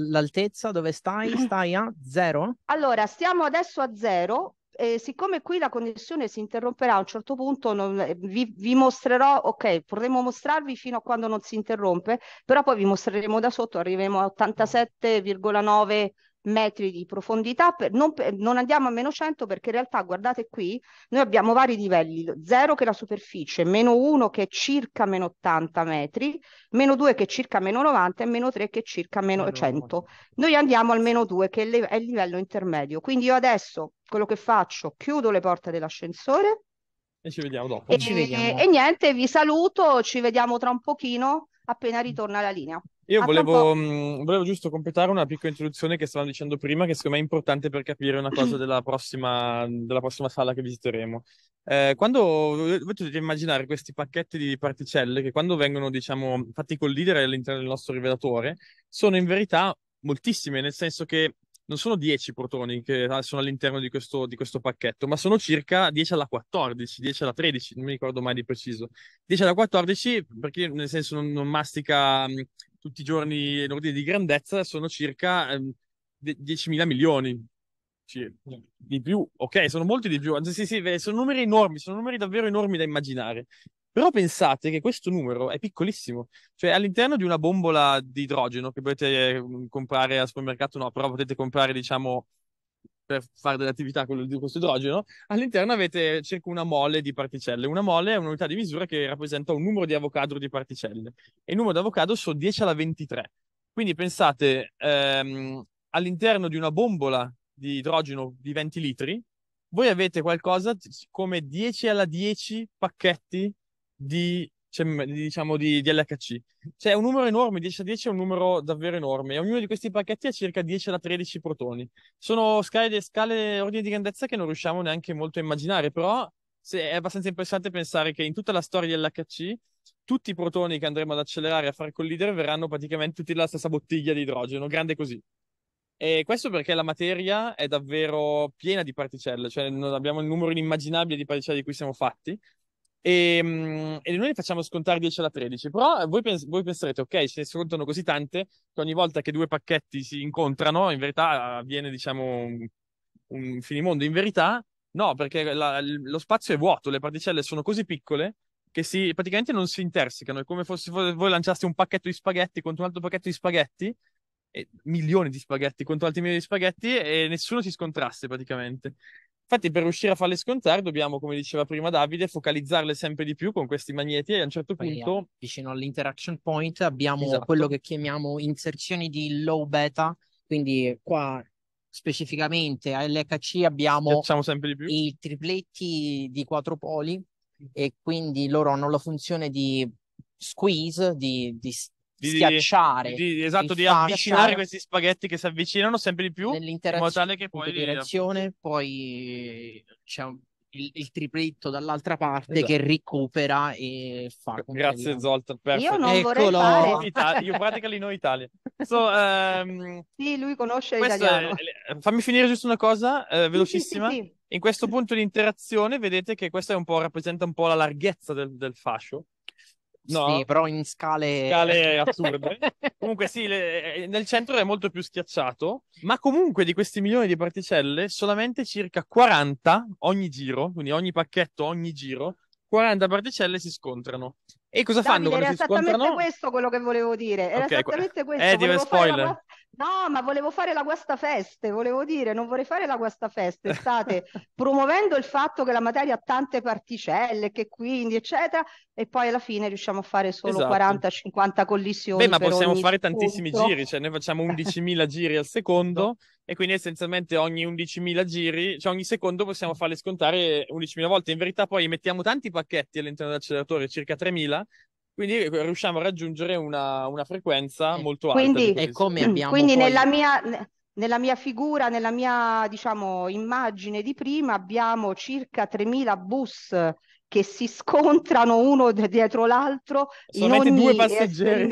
l'altezza? La, la, dove stai? Stai a zero? Allora, stiamo adesso a zero, eh, siccome qui la connessione si interromperà a un certo punto, non, eh, vi, vi, mostrerò, ok, vorremmo mostrarvi fino a quando non si interrompe, però poi vi mostreremo da sotto, arriveremo a 87,9 metri di profondità, per, non, non, andiamo a meno 100 perché in realtà, guardate qui, noi abbiamo vari livelli, 0 che è la superficie, meno 1 che è circa meno 80 metri, meno 2 che è circa meno 90 e meno 3 che è circa meno 100. Noi andiamo al meno 2 che è il livello intermedio, quindi io adesso quello che faccio, chiudo le porte dell'ascensore e ci vediamo dopo. E, ci vediamo. e niente, vi saluto, ci vediamo tra un pochino appena ritorna la linea. Io volevo, mm, volevo, giusto completare una piccola introduzione che stavamo dicendo prima, che secondo me è importante per capire una cosa della prossima, della prossima sala che visiteremo. Eh, quando voi dovete immaginare questi pacchetti di particelle che quando vengono, diciamo, fatti collidere all'interno del nostro rivelatore, sono in verità moltissime, nel senso che non sono 10 protoni che sono all'interno di questo, di questo, pacchetto, ma sono circa 10 alla 14, 10 alla 13, non mi ricordo mai di preciso. 10 alla 14 perché nel senso non, non mastica mm, tutti i giorni in ordine di grandezza sono circa ehm, 10.000 milioni. di più, ok, sono molti di più, sì, sì, sono numeri enormi, sono numeri davvero enormi da immaginare. Però pensate che questo numero è piccolissimo, cioè all'interno di una bombola di idrogeno che potete ehm, comprare al supermercato, no, però potete comprare, diciamo, per fare delle attività con questo idrogeno, all'interno avete circa una mole di particelle. Una mole è un'unità di misura che rappresenta un numero di avocado di particelle e il numero di avocado sono 10 alla 23. Quindi pensate, ehm, all'interno di una bombola di idrogeno di 20 litri, voi avete qualcosa come 10 alla 10 pacchetti di cioè, diciamo di, di, LHC. Cioè è un numero enorme, 10 a 10 è un numero davvero enorme ognuno di questi pacchetti ha circa 10 a 13 protoni. Sono scale, scale ordini di grandezza che non riusciamo neanche molto a immaginare, però è abbastanza interessante pensare che in tutta la storia di LHC tutti i protoni che andremo ad accelerare a far collidere verranno praticamente tutti nella stessa bottiglia di idrogeno, grande così. E questo perché la materia è davvero piena di particelle, cioè non abbiamo il numero inimmaginabile di particelle di cui siamo fatti, e, ehm, e, noi facciamo scontare 10 alla 13. Però voi, pens- voi penserete, ok, se ne scontano così tante che ogni volta che due pacchetti si incontrano, in verità avviene, diciamo, un, un finimondo. In verità, no, perché la, lo spazio è vuoto, le particelle sono così piccole che si, praticamente non si intersecano. È come se voi lanciaste un pacchetto di spaghetti contro un altro pacchetto di spaghetti, milioni di spaghetti contro altri milioni di spaghetti, e nessuno si scontrasse praticamente. Infatti, per riuscire a farle scontare, dobbiamo, come diceva prima Davide, focalizzarle sempre di più con questi magneti. E a un certo punto, Poi, eh, vicino all'interaction point, abbiamo esatto. quello che chiamiamo inserzioni di low beta. Quindi, qua specificamente a LHC abbiamo i tripletti di quattro poli, e quindi loro hanno la funzione di squeeze, di, di di, schiacciare. Di, esatto, di avvicinare questi spaghetti che si avvicinano sempre di più. in modo tale che poi, li... poi c'è un, il, il, tripletto dall'altra parte esatto. che recupera e fa. Grazie Zoltan, Io non Eccolo. vorrei fare. io pratico lì no Italia. So, um, sì, lui conosce l'italiano. fammi finire giusto una cosa, eh, velocissima. Sì, sì, sì, in questo punto di interazione vedete che questa un rappresenta un po' la larghezza del, del fascio No. Sì, però in scale... Scale assurde. comunque sì, le... Eh, nel centro è molto più schiacciato, ma comunque di questi milioni di particelle solamente circa 40 ogni giro, quindi ogni pacchetto, ogni giro, 40 particelle si scontrano. E cosa Davide, fanno quando si scontrano? È esattamente questo quello che volevo dire. Era okay, esattamente eh, questo. Eh, volevo spoiler. Fare una... No, ma volevo fare la guastafeste, volevo dire, non vorrei fare la guastafeste. State promuovendo il fatto che la materia ha tante particelle, che quindi, eccetera, e poi alla fine riusciamo a fare solo esatto. 40-50 collisioni. Beh, ma possiamo fare spunto. tantissimi giri, cioè noi facciamo 11.000 giri al secondo e quindi essenzialmente ogni 11.000 giri, cioè ogni secondo possiamo farle scontare 11.000 volte. In verità poi mettiamo tanti pacchetti all'interno dell'acceleratore, circa 3.000, quindi riusciamo a raggiungere una, una frequenza eh, molto alta. Quindi, di mm, quindi poi... nella, mia, nella mia figura, nella mia diciamo, immagine di prima, abbiamo circa 3.000 bus che si scontrano uno dietro l'altro Solamente in ogni due passeggeri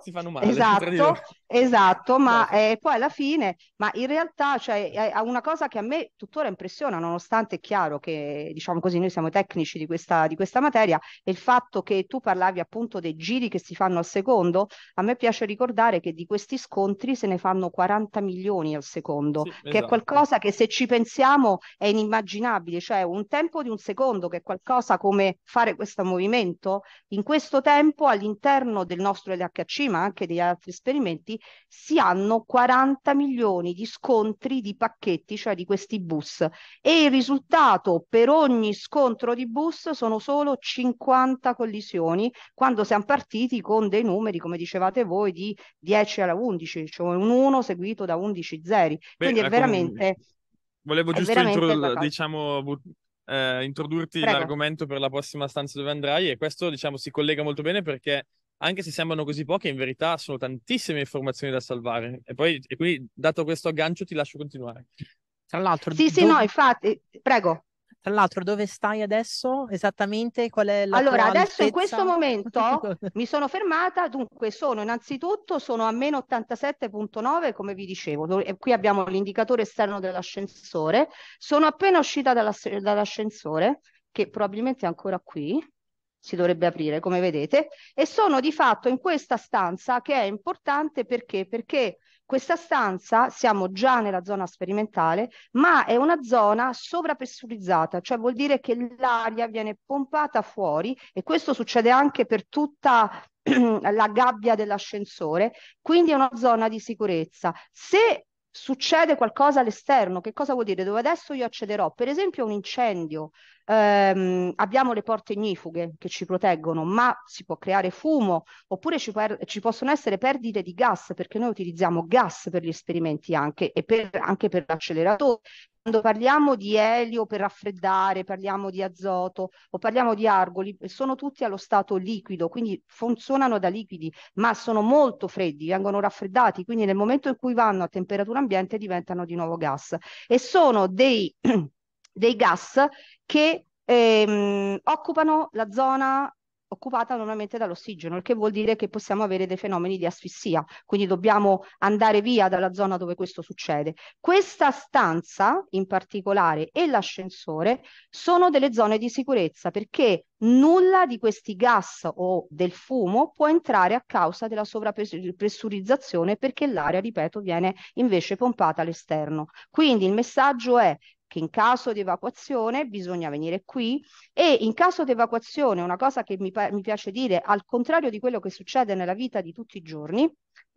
si, fanno male. Esatto. Esatto, ma eh, poi alla fine, ma in realtà cioè, una cosa che a me tuttora impressiona, nonostante è chiaro che, diciamo così, noi siamo tecnici di questa, di questa materia, è il fatto che tu parlavi appunto dei giri che si fanno al secondo, a me piace ricordare che di questi scontri se ne fanno 40 milioni al secondo, Sì, che è esatto. qualcosa che se ci pensiamo è inimmaginabile, cioè un tempo di un secondo, che è qualcosa come fare questo movimento, in questo tempo all'interno del nostro LHC, ma anche degli altri esperimenti, si hanno 40 milioni di scontri di pacchetti, cioè di questi bus. E il risultato per ogni scontro di bus sono solo 50 collisioni, quando siamo partiti con dei numeri, come dicevate voi, di 10 alla 11, cioè un 1 seguito da 11 zeri. Quindi è veramente... Volevo giusto introdurre, diciamo, eh, introdurti Prego. l'argomento per la prossima stanza dove andrai e questo diciamo si collega molto bene perché anche se sembrano così poche, in verità sono tantissime informazioni da salvare. E, poi, e quindi, dato questo aggancio, ti lascio continuare. Tra l'altro, sì, dove... sì, no, infatti, prego. Tra l'altro, dove stai adesso? Esattamente qual è la Allora, adesso altezza? in questo momento ecco. mi sono fermata, dunque sono innanzitutto sono a meno 87.9, come vi dicevo, e qui abbiamo l'indicatore esterno dell'ascensore. Sono appena uscita dall'ascensore, che probabilmente è ancora qui si dovrebbe aprire, come vedete, e sono di fatto in questa stanza che è importante perché? Perché questa stanza, siamo già nella zona sperimentale, ma è una zona sovrapressurizzata, cioè vuol dire che l'aria viene pompata fuori e questo succede anche per tutta la gabbia dell'ascensore, quindi è una zona di sicurezza. Se succede qualcosa all'esterno, che cosa vuol dire? Dove adesso io accederò, per esempio un incendio, ehm, abbiamo le porte ignifughe che ci proteggono, ma si può creare fumo oppure ci, per- ci possono essere perdite di gas perché noi utilizziamo gas per gli esperimenti anche e per, anche per l'acceleratore. Quando parliamo di elio per raffreddare, parliamo di azoto o parliamo di argoli, sono tutti allo stato liquido, quindi funzionano da liquidi, ma sono molto freddi, vengono raffreddati, quindi nel momento in cui vanno a temperatura ambiente diventano di nuovo gas. E sono dei dei gas che ehm, occupano la zona occupata normalmente dall'ossigeno, il che vuol dire che possiamo avere dei fenomeni di asfissia, quindi dobbiamo andare via dalla zona dove questo succede. Questa stanza in particolare e l'ascensore sono delle zone di sicurezza perché nulla di questi gas o del fumo può entrare a causa della sovrappressurizzazione perché l'aria, ripeto, viene invece pompata all'esterno. Quindi il messaggio è che in caso di evacuazione bisogna venire qui e in caso di evacuazione, una cosa che mi, mi piace dire, al contrario di quello che succede nella vita di tutti i giorni,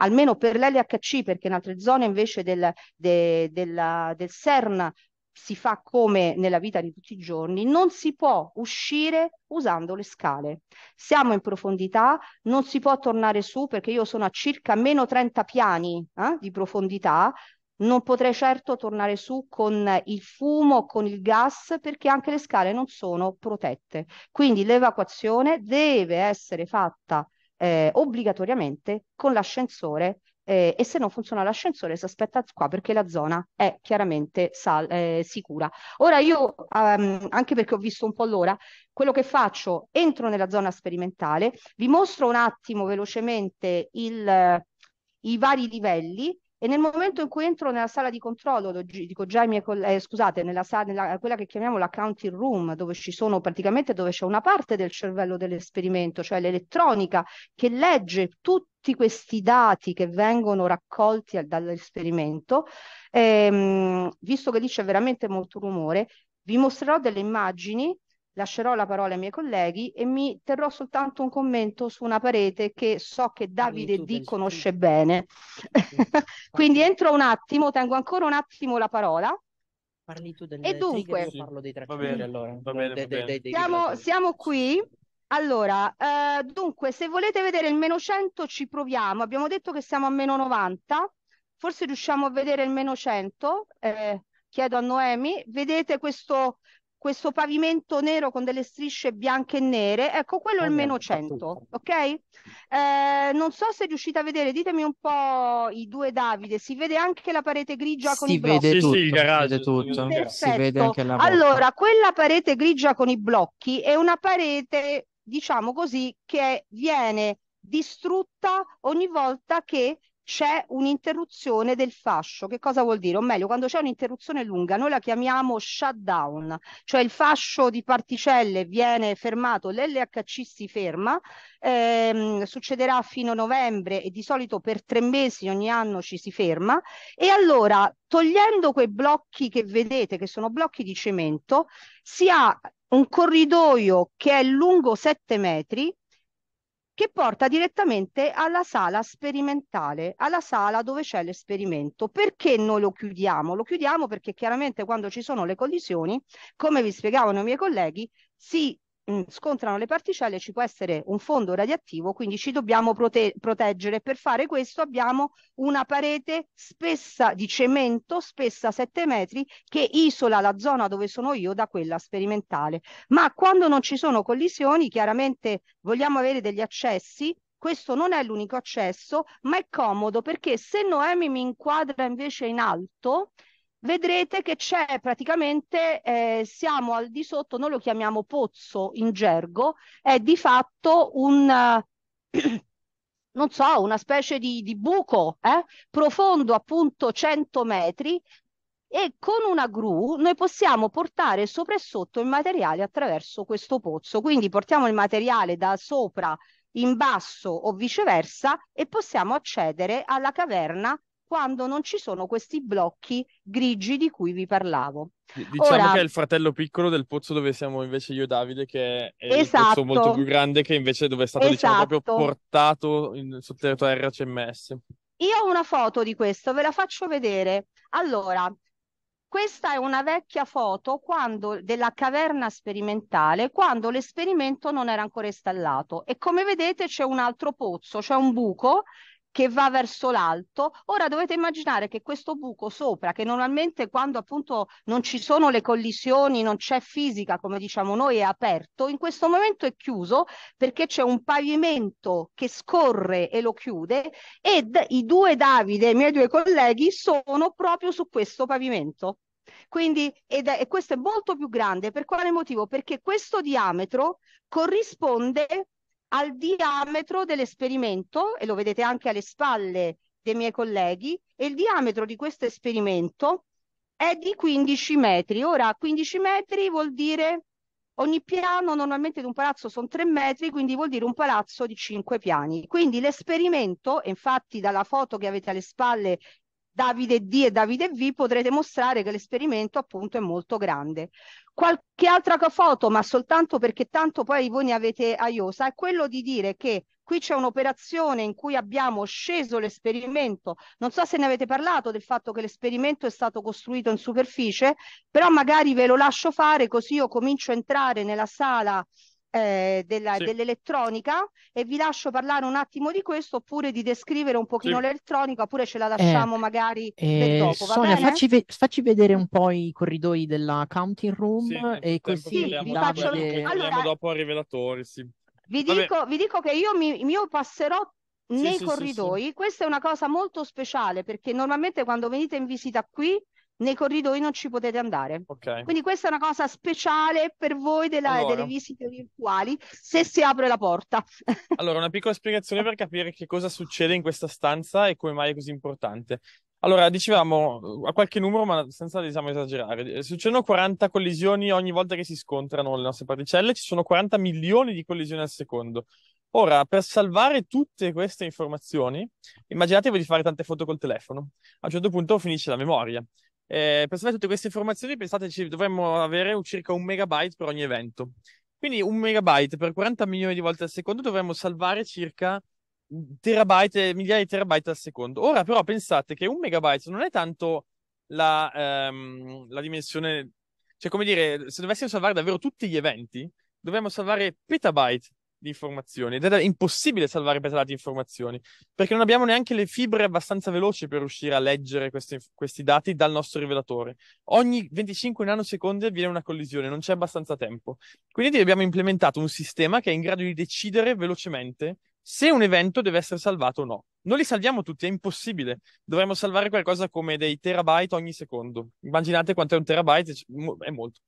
almeno per l'LHC, perché in altre zone invece del, de, della, del CERN si fa come nella vita di tutti i giorni, non si può uscire usando le scale. Siamo in profondità, non si può tornare su perché io sono a circa meno 30 piani eh, di profondità, non potrei certo tornare su con il fumo, con il gas, perché anche le scale non sono protette. Quindi l'evacuazione deve essere fatta eh, obbligatoriamente con l'ascensore eh, e se non funziona l'ascensore si aspetta qua perché la zona è chiaramente eh, sicura. Ora io, ehm, anche perché ho visto un po' l'ora, quello che faccio, entro nella zona sperimentale, vi mostro un attimo velocemente il, i vari livelli e nel momento in cui entro nella sala di controllo, dico già ai miei colleghi, eh, scusate, nella sala, nella, quella che chiamiamo la l'accounting room, dove ci sono praticamente dove c'è una parte del cervello dell'esperimento, cioè l'elettronica che legge tutti questi dati che vengono raccolti dall'esperimento, ehm, visto che lì c'è veramente molto rumore, vi mostrerò delle immagini lascerò la parola ai miei colleghi e mi terrò soltanto un commento su una parete che so che Davide Parli D conosce bene. Quindi entro un attimo, tengo ancora un attimo la parola. Parli tu del e dunque, parlo dei tracciati. siamo, siamo qui. Allora, eh, dunque, se volete vedere il meno 100 ci proviamo. Abbiamo detto che siamo a meno 90. Forse riusciamo a vedere il meno 100. Eh, chiedo a Noemi. Vedete questo questo pavimento nero con delle strisce bianche e nere, ecco quello è il meno 100, ok? Eh, non so se riuscite a vedere, ditemi un po' i due Davide, si vede anche la parete grigia con si i blocchi? tutto, sì, sì, garage, si vede tutto, Perfetto. si vede anche la volta. Allora, quella parete grigia con i blocchi è una parete, diciamo così, che viene distrutta ogni volta che c'è un'interruzione del fascio. Che cosa vuol dire? O meglio, quando c'è un'interruzione lunga, noi la chiamiamo shutdown, cioè il fascio di particelle viene fermato, l'LHC si ferma, ehm, succederà fino a novembre e di solito per tre mesi ogni anno ci si ferma e allora togliendo quei blocchi che vedete, che sono blocchi di cemento, si ha un corridoio che è lungo 7 metri che porta direttamente alla sala sperimentale, alla sala dove c'è l'esperimento. Perché noi lo chiudiamo? Lo chiudiamo perché chiaramente quando ci sono le collisioni, come vi spiegavano i miei colleghi, si mh, mm. scontrano le particelle ci può essere un fondo radioattivo, quindi ci dobbiamo prote proteggere. Per fare questo abbiamo una parete spessa di cemento, spessa 7 metri, che isola la zona dove sono io da quella sperimentale. Ma quando non ci sono collisioni, chiaramente vogliamo avere degli accessi questo non è l'unico accesso, ma è comodo perché se Noemi mi inquadra invece in alto, vedrete che c'è praticamente, eh, siamo al di sotto, noi lo chiamiamo pozzo in gergo, è di fatto un, non so, una specie di, di buco eh, profondo appunto 100 metri e con una gru noi possiamo portare sopra e sotto il materiale attraverso questo pozzo, quindi portiamo il materiale da sopra in basso o viceversa e possiamo accedere alla caverna quando non ci sono questi blocchi grigi di cui vi parlavo. Diciamo Ora, che è il fratello piccolo del pozzo dove siamo invece io e Davide, che è esatto, un pozzo molto più grande che invece dove è stato esatto. diciamo, proprio esatto. portato in, sotterra CMS. Io ho una foto di questo, ve la faccio vedere. Allora, questa è una vecchia foto quando, della caverna sperimentale, quando l'esperimento non era ancora installato. E come vedete c'è un altro pozzo, c'è un buco che va verso l'alto. Ora dovete immaginare che questo buco sopra, che normalmente quando appunto non ci sono le collisioni, non c'è fisica, come diciamo noi, è aperto, in questo momento è chiuso perché c'è un pavimento che scorre e lo chiude ed i due Davide, i miei due colleghi, sono proprio su questo pavimento. Quindi, ed è, e questo è molto più grande, per quale motivo? Perché questo diametro corrisponde al diametro dell'esperimento, e lo vedete anche alle spalle dei miei colleghi, e il diametro di questo esperimento è di 15 metri. Ora, 15 metri vuol dire ogni piano normalmente di un palazzo sono 3 metri, quindi vuol dire un palazzo di 5 piani. Quindi l'esperimento, infatti dalla foto che avete alle spalle Davide D e Davide V potrete mostrare che l'esperimento appunto è molto grande. Qualche altra foto, ma soltanto perché tanto poi voi ne avete a è quello di dire che qui c'è un'operazione in cui abbiamo sceso l'esperimento. Non so se ne avete parlato del fatto che l'esperimento è stato costruito in superficie, però magari ve lo lascio fare così io comincio a entrare nella sala eh, dell'elettronica sì. dell e vi lascio parlare un attimo di questo oppure di descrivere un pochino sì. l'elettronica oppure ce la eh, lasciamo eh, magari eh, dopo. Sonia, facci, ve facci, vedere un po' i corridoi della counting room sì, e così vi faccio... Vedere... Allora, dopo ai rivelatori, vi dico, vi dico, che io, mi, io passerò nei corridoi. Questa è una cosa molto speciale perché normalmente quando venite in visita qui nei corridoi non ci potete andare. Okay. Quindi questa è una cosa speciale per voi della, allora. delle visite virtuali, se si apre la porta. allora, una piccola spiegazione per capire che cosa succede in questa stanza e come mai è così importante. Allora, dicevamo uh, a qualche numero, ma senza diciamo, esagerare, eh, succedono 40 collisioni ogni volta che si scontrano le nostre particelle, ci sono 40 milioni di collisioni al secondo. Ora, per salvare tutte queste informazioni, immaginatevi di fare tante foto col telefono. A un certo punto finisce la memoria. Eh, per sapere tutte queste informazioni, pensateci, dovremmo avere circa un megabyte per ogni evento. Quindi un megabyte per 40 milioni di volte al secondo dovremmo salvare circa terabyte, migliaia di terabyte al secondo. Ora però pensate che un megabyte non è tanto la, ehm, la dimensione, cioè come dire, se dovessimo salvare davvero tutti gli eventi, dovremmo salvare petabyte, di informazioni ed è impossibile salvare petalate informazioni perché non abbiamo neanche le fibre abbastanza veloci per riuscire a leggere queste, questi dati dal nostro rivelatore. Ogni 25 nanosecondi viene una collisione, non c'è abbastanza tempo. Quindi abbiamo implementato un sistema che è in grado di decidere velocemente se un evento deve essere salvato o no. Non li salviamo tutti, è impossibile. Dovremmo salvare qualcosa come dei terabyte ogni secondo. Immaginate quanto è un terabyte, è molto.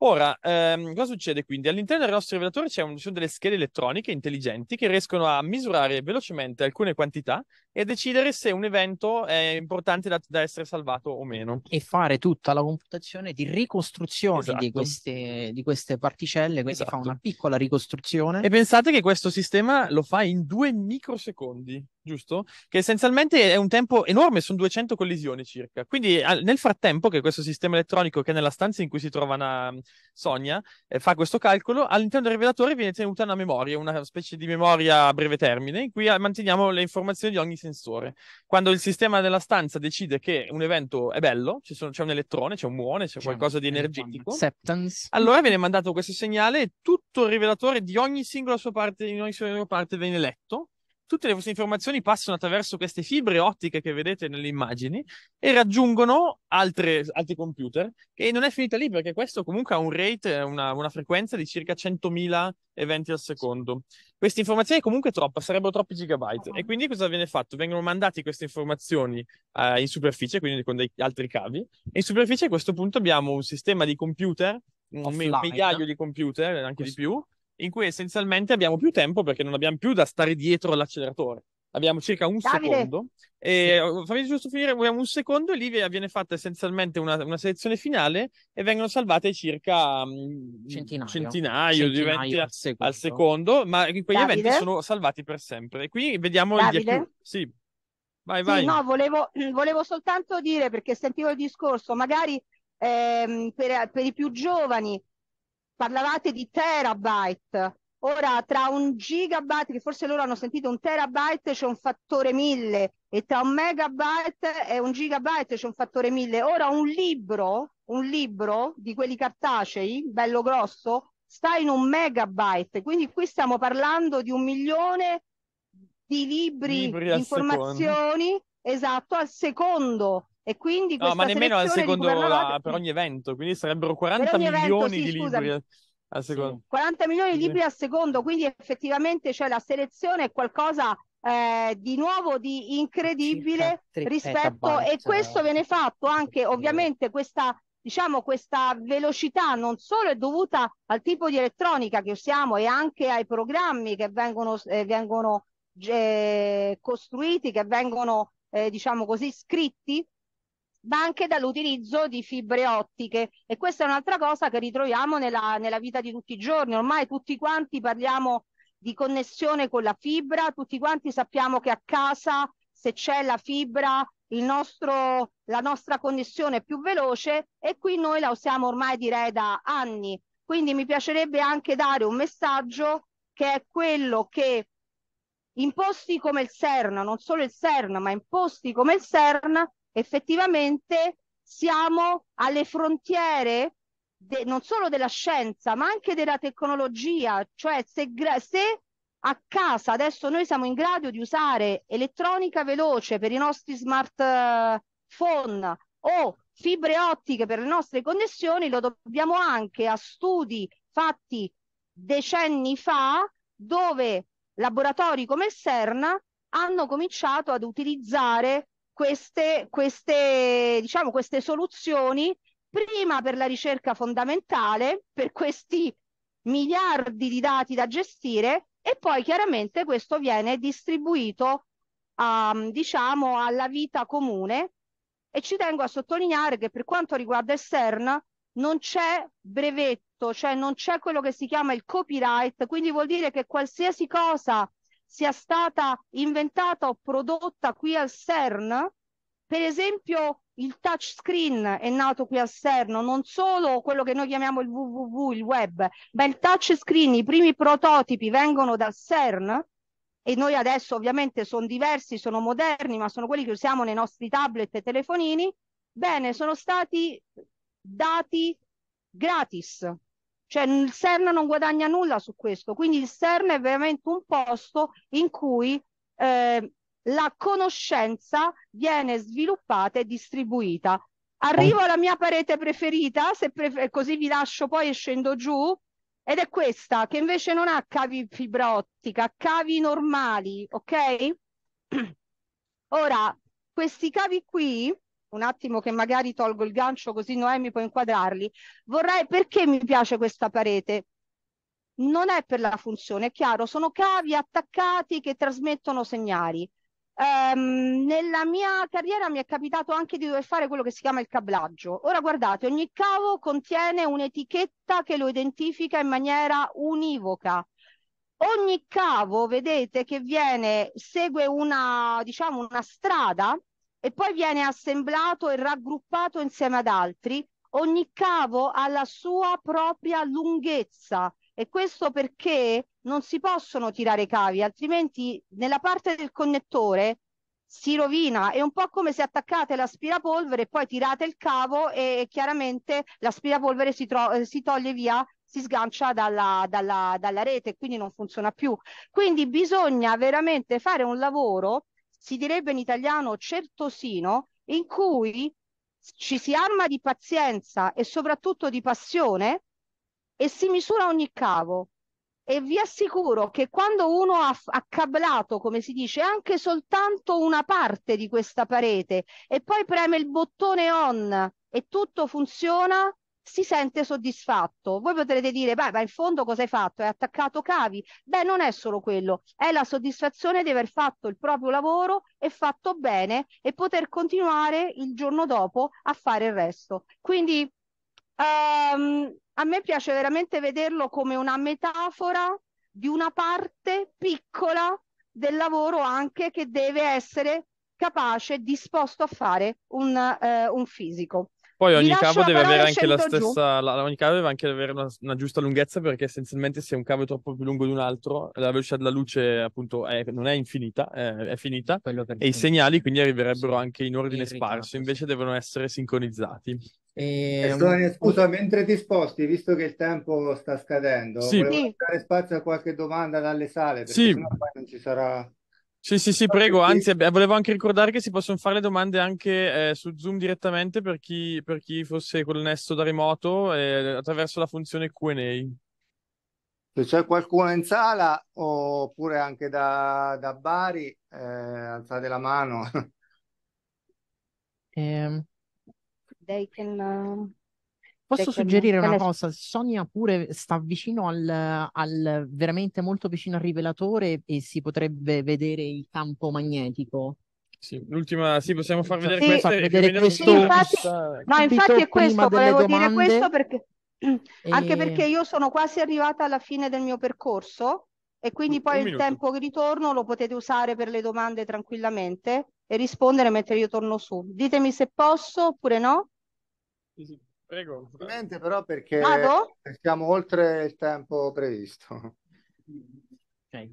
Ora, ehm, cosa succede quindi? All'interno del nostro rivelatore ci sono delle schede elettroniche intelligenti che riescono a misurare velocemente alcune quantità e decidere se un evento è importante da, da essere salvato o meno. E fare tutta la computazione di ricostruzione esatto. di, queste, di, queste, particelle, quindi esatto. fa una esatto. piccola ricostruzione. E pensate che questo sistema lo fa in due microsecondi, giusto? Che essenzialmente è un tempo enorme, sono 200 collisioni circa. Quindi nel frattempo che questo sistema elettronico, che è nella stanza in cui si trova una mm, Sonia, eh, fa questo calcolo, all'interno del rivelatore viene tenuta una memoria, una specie di memoria a breve termine, in cui eh, manteniamo le informazioni di ogni sensore. Quando il sistema della stanza decide che un evento è bello, sono, c'è un elettrone, c'è un muone, c'è, qualcosa di energetico, allora viene mandato questo segnale e tutto il rivelatore di ogni singola sua parte, in ogni singola parte viene letto tutte le vostre informazioni passano attraverso queste fibre ottiche che vedete nelle immagini e raggiungono altre, altri computer. E non è finita lì perché questo comunque ha un rate, una, una frequenza di circa 100.000 eventi al secondo. Queste informazioni comunque troppa, sarebbero troppi gigabyte. E quindi cosa viene fatto? Vengono mandate queste informazioni eh, in superficie, quindi con dei, altri cavi. E in superficie a questo punto abbiamo un sistema di computer, un Offline. migliaio di computer, anche questo. di più, in cui essenzialmente abbiamo più tempo perché non abbiamo più da stare dietro all'acceleratore. Abbiamo circa un Davide. secondo. E, eh, fammi giusto finire, abbiamo un secondo e lì viene fatta essenzialmente una, una selezione finale e vengono salvate circa centinaio, mm, centinaio, centinaio di eventi al secondo. al secondo. ma quegli Davide? eventi sono salvati per sempre. E qui vediamo Davide? il DQ. Sì. Vai, sì, vai. no, volevo, volevo soltanto dire perché sentivo il discorso, magari Ehm, per, per, i più giovani parlavate di terabyte, ora tra un gigabyte, che forse loro hanno sentito un terabyte, c'è un fattore mille, e tra un megabyte e un gigabyte c'è un fattore mille. Ora un libro, un libro di quelli cartacei, bello grosso, sta in un megabyte, quindi qui stiamo parlando di un milione di libri, libri informazioni, secondo. esatto, al secondo. E quindi no, ma nemmeno al secondo la, per ogni evento, quindi sarebbero 40 milioni evento, sì, di libri al, secondo. 40 milioni di libri al secondo, quindi effettivamente cioè, la selezione è qualcosa eh, di nuovo, di incredibile rispetto e questo viene fatto anche ovviamente questa diciamo questa velocità non solo è dovuta al tipo di elettronica che usiamo e anche ai programmi che vengono, eh, vengono eh, costruiti, che vengono eh, diciamo così scritti, ma anche dall'utilizzo di fibre ottiche e questa è un'altra cosa che ritroviamo nella, nella vita di tutti i giorni, ormai tutti quanti parliamo di connessione con la fibra, tutti quanti sappiamo che a casa se c'è la fibra nostro, la nostra connessione è più veloce e qui noi la usiamo ormai direi da anni. Quindi mi piacerebbe anche dare un messaggio che è quello che in posti come il CERN, non solo il CERN, ma in posti come il CERN, effettivamente siamo alle frontiere de, non solo della scienza, ma anche della tecnologia, cioè se, se a casa adesso noi siamo in grado di usare elettronica veloce per i nostri smartphone eh, o fibre ottiche per le nostre connessioni, lo dobbiamo anche a studi fatti decenni fa dove laboratori come Serna hanno cominciato ad utilizzare queste, queste, diciamo, queste soluzioni prima per la ricerca fondamentale, per questi miliardi di dati da gestire e poi chiaramente questo viene distribuito um, diciamo alla vita comune e ci tengo a sottolineare che per quanto riguarda il esterna non c'è brevetto, cioè non c'è quello che si chiama il copyright, quindi vuol dire che qualsiasi cosa sia stata inventata o prodotta qui al CERN. Per esempio il touchscreen è nato qui al CERN, non solo quello che noi chiamiamo il www, il web, ma il touchscreen, i primi prototipi vengono dal CERN e noi adesso ovviamente sono diversi, sono moderni, ma sono quelli che usiamo nei nostri tablet e telefonini. Bene, sono stati dati gratis cioè il CERN non guadagna nulla su questo, quindi il CERN è veramente un posto in cui eh, la conoscenza viene sviluppata e distribuita. Arrivo alla mia parete preferita, pref così vi lascio poi e scendo giù, ed è questa che invece non ha cavi fibra ottica, cavi normali, ok? Ora, questi cavi qui un attimo che magari tolgo il gancio così Noemi può inquadrarli. Vorrei, perché mi piace questa parete? Non è per la funzione, è chiaro, sono cavi attaccati che trasmettono segnali. Um, nella mia carriera mi è capitato anche di dover fare quello che si chiama il cablaggio. Ora guardate, ogni cavo contiene un'etichetta che lo identifica in maniera univoca. Ogni cavo, vedete, che viene, segue una, diciamo, una strada e poi viene assemblato e raggruppato insieme ad altri. Ogni cavo ha la sua propria lunghezza e questo perché non si possono tirare i cavi, altrimenti nella parte del connettore si rovina. È un po' come se attaccate l'aspirapolvere e poi tirate il cavo e chiaramente l'aspirapolvere si, eh, si toglie via, si sgancia dalla, dalla, dalla rete, quindi non funziona più. Quindi bisogna veramente fare un lavoro si direbbe in italiano certosino, in cui ci si arma di pazienza e soprattutto di passione e si misura ogni cavo. E vi assicuro che quando uno ha, accablato, come si dice, anche soltanto una parte di questa parete e poi preme il bottone on e tutto funziona, si sente soddisfatto. Voi potrete dire, beh, ma in fondo cosa hai fatto? Hai attaccato cavi? Beh, non è solo quello, è la soddisfazione di aver fatto il proprio lavoro e fatto bene e poter continuare il giorno dopo a fare il resto. Quindi ehm, a me piace veramente vederlo come una metafora di una parte piccola del lavoro anche che deve essere capace, disposto a fare un, eh, un fisico. Poi ogni cavo deve avere anche la stessa, la, ogni cavo deve anche avere una, una, giusta lunghezza perché essenzialmente se un cavo è troppo più lungo di un altro, la velocità della luce appunto è, non è infinita, è, è finita e i segnali quindi arriverebbero sì. anche in ordine in sparso, invece devono essere sincronizzati. E... Ehm, Storia, scusa, mentre ti sposti, visto che il tempo sta scadendo, sì. volevo dare spazio a qualche domanda dalle sale, perché sì. non ci sarà... Sì, sì, sì, prego. Anzi, volevo anche ricordare che si possono fare le domande anche eh, su Zoom direttamente per chi, per chi fosse connesso da remoto eh, attraverso la funzione QA. Se c'è qualcuno in sala oppure anche da, da Bari, eh, alzate la mano. Um, they can um, Posso ecco, suggerire una cosa? Sonia pure sta vicino al, al, veramente molto vicino al rivelatore e si potrebbe vedere il campo magnetico. Sì, l'ultima, sì, possiamo far vedere sì, questa. Far vedere questo, sì, infatti, ecco. no, infatti è questo, volevo domande. dire questo perché, anche e... perché io sono quasi arrivata alla fine del mio percorso e quindi poi il tempo che ritorno lo potete usare per le domande tranquillamente e rispondere mentre io torno su. Ditemi se posso oppure no. Sì, sì. Prego. Ovviamente però perché Vado? siamo oltre il tempo previsto. Okay.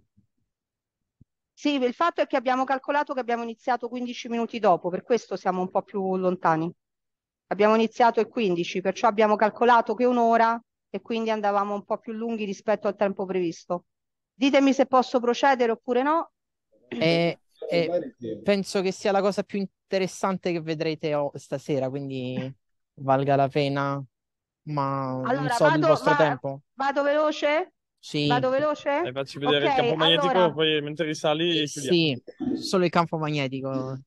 Sì, il fatto è che abbiamo calcolato che abbiamo iniziato 15 minuti dopo, per questo siamo un po' più lontani. Abbiamo iniziato il 15, perciò abbiamo calcolato che un'ora e quindi andavamo un po' più lunghi rispetto al tempo previsto. Ditemi se posso procedere oppure no. Eh, eh, penso che sia la cosa più interessante che vedrete stasera, quindi valga la pena, ma non Allora, so del vado, vostro va- tempo. vado veloce? Sì, Vado veloce? Dai, eh, facci vedere il Ok, campo magnetico, allora, poi mentre risali sì, chiudiamo. sì, solo il campo magnetico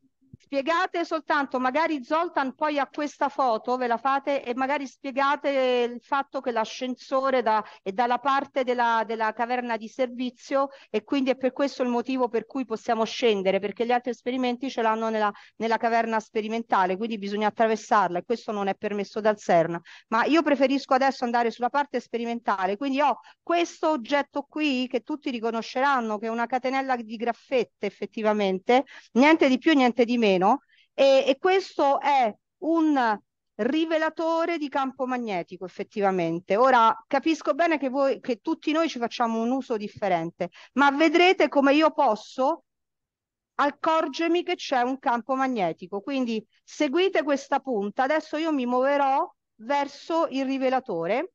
spiegate soltanto, magari Zoltan poi a questa foto ve la fate e magari spiegate il fatto che l'ascensore da, è dalla parte della, della, caverna di servizio e quindi è per questo il motivo per cui possiamo scendere, perché gli altri esperimenti ce l'hanno nella, nella caverna sperimentale, quindi bisogna attraversarla e questo non è permesso dal CERN. Ma io preferisco adesso andare sulla parte sperimentale, quindi ho questo oggetto qui che tutti riconosceranno, che è una catenella di graffette effettivamente, niente di più, niente di meno meno e, e questo è un rivelatore di campo magnetico effettivamente. Ora capisco bene che, voi, che tutti noi ci facciamo un uso differente, ma vedrete come io posso accorgermi che c'è un campo magnetico. Quindi seguite questa punta, adesso io mi muoverò verso il rivelatore.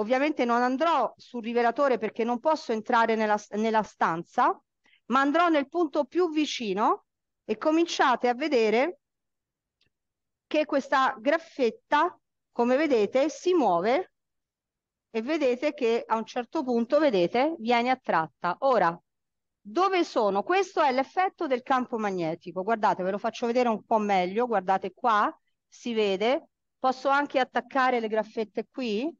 Ovviamente non andrò sul rivelatore perché non posso entrare nella, nella stanza, ma andrò nel punto più vicino e cominciate a vedere che questa graffetta, come vedete, si muove e vedete che a un certo punto, vedete, viene attratta. Ora, dove sono? Questo è l'effetto del campo magnetico. Guardate, ve lo faccio vedere un po' meglio. Guardate qua, si vede. Posso anche attaccare le graffette qui,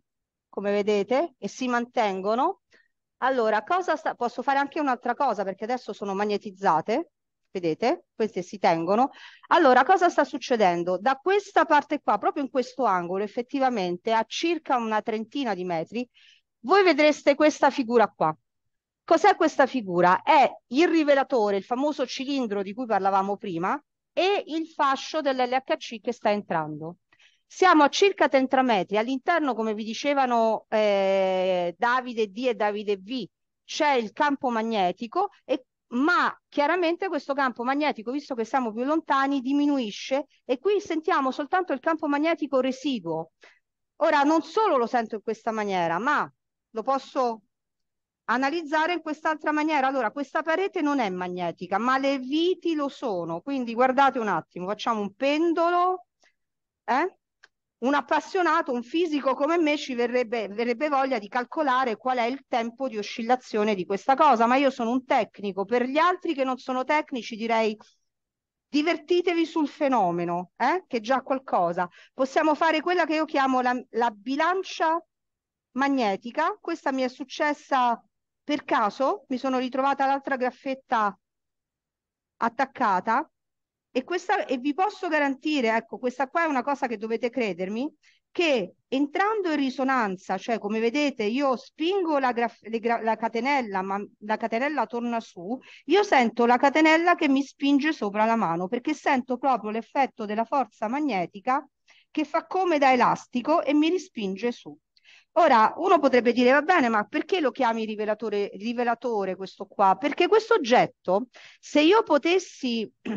come vedete, e si mantengono. Allora, cosa sta... posso fare anche un'altra cosa, perché adesso sono magnetizzate vedete? Queste si tengono. Allora, cosa sta succedendo? Da questa parte qua, proprio in questo angolo, effettivamente a circa una trentina di metri, voi vedreste questa figura qua. Cos'è questa figura? È il rivelatore, il famoso cilindro di cui parlavamo prima, e il fascio dell'LHC che sta entrando. Siamo a circa 30 metri, all'interno, come vi dicevano eh, Davide D e Davide V, c'è il campo magnetico e ma chiaramente questo campo magnetico, visto che siamo più lontani, diminuisce e qui sentiamo soltanto il campo magnetico residuo. Ora, non solo lo sento in questa maniera, ma lo posso analizzare in quest'altra maniera. Allora, questa parete non è magnetica, ma le viti lo sono. Quindi guardate un attimo, facciamo un pendolo. Eh? un appassionato, un fisico come me ci verrebbe, verrebbe, voglia di calcolare qual è il tempo di oscillazione di questa cosa, ma io sono un tecnico, per gli altri che non sono tecnici direi divertitevi sul fenomeno, eh? che è già qualcosa. Possiamo fare quella che io chiamo la, la bilancia magnetica, questa mi è successa per caso, mi sono ritrovata l'altra graffetta attaccata e, questa, e vi posso garantire, ecco, questa qua è una cosa che dovete credermi, che entrando in risonanza, cioè come vedete io spingo la, la, catenella, ma la catenella torna su, io sento la catenella che mi spinge sopra la mano perché sento proprio l'effetto della forza magnetica che fa come da elastico e mi rispinge su. Ora, uno potrebbe dire, va bene, ma perché lo chiami rivelatore, rivelatore questo qua? Perché questo oggetto, se io potessi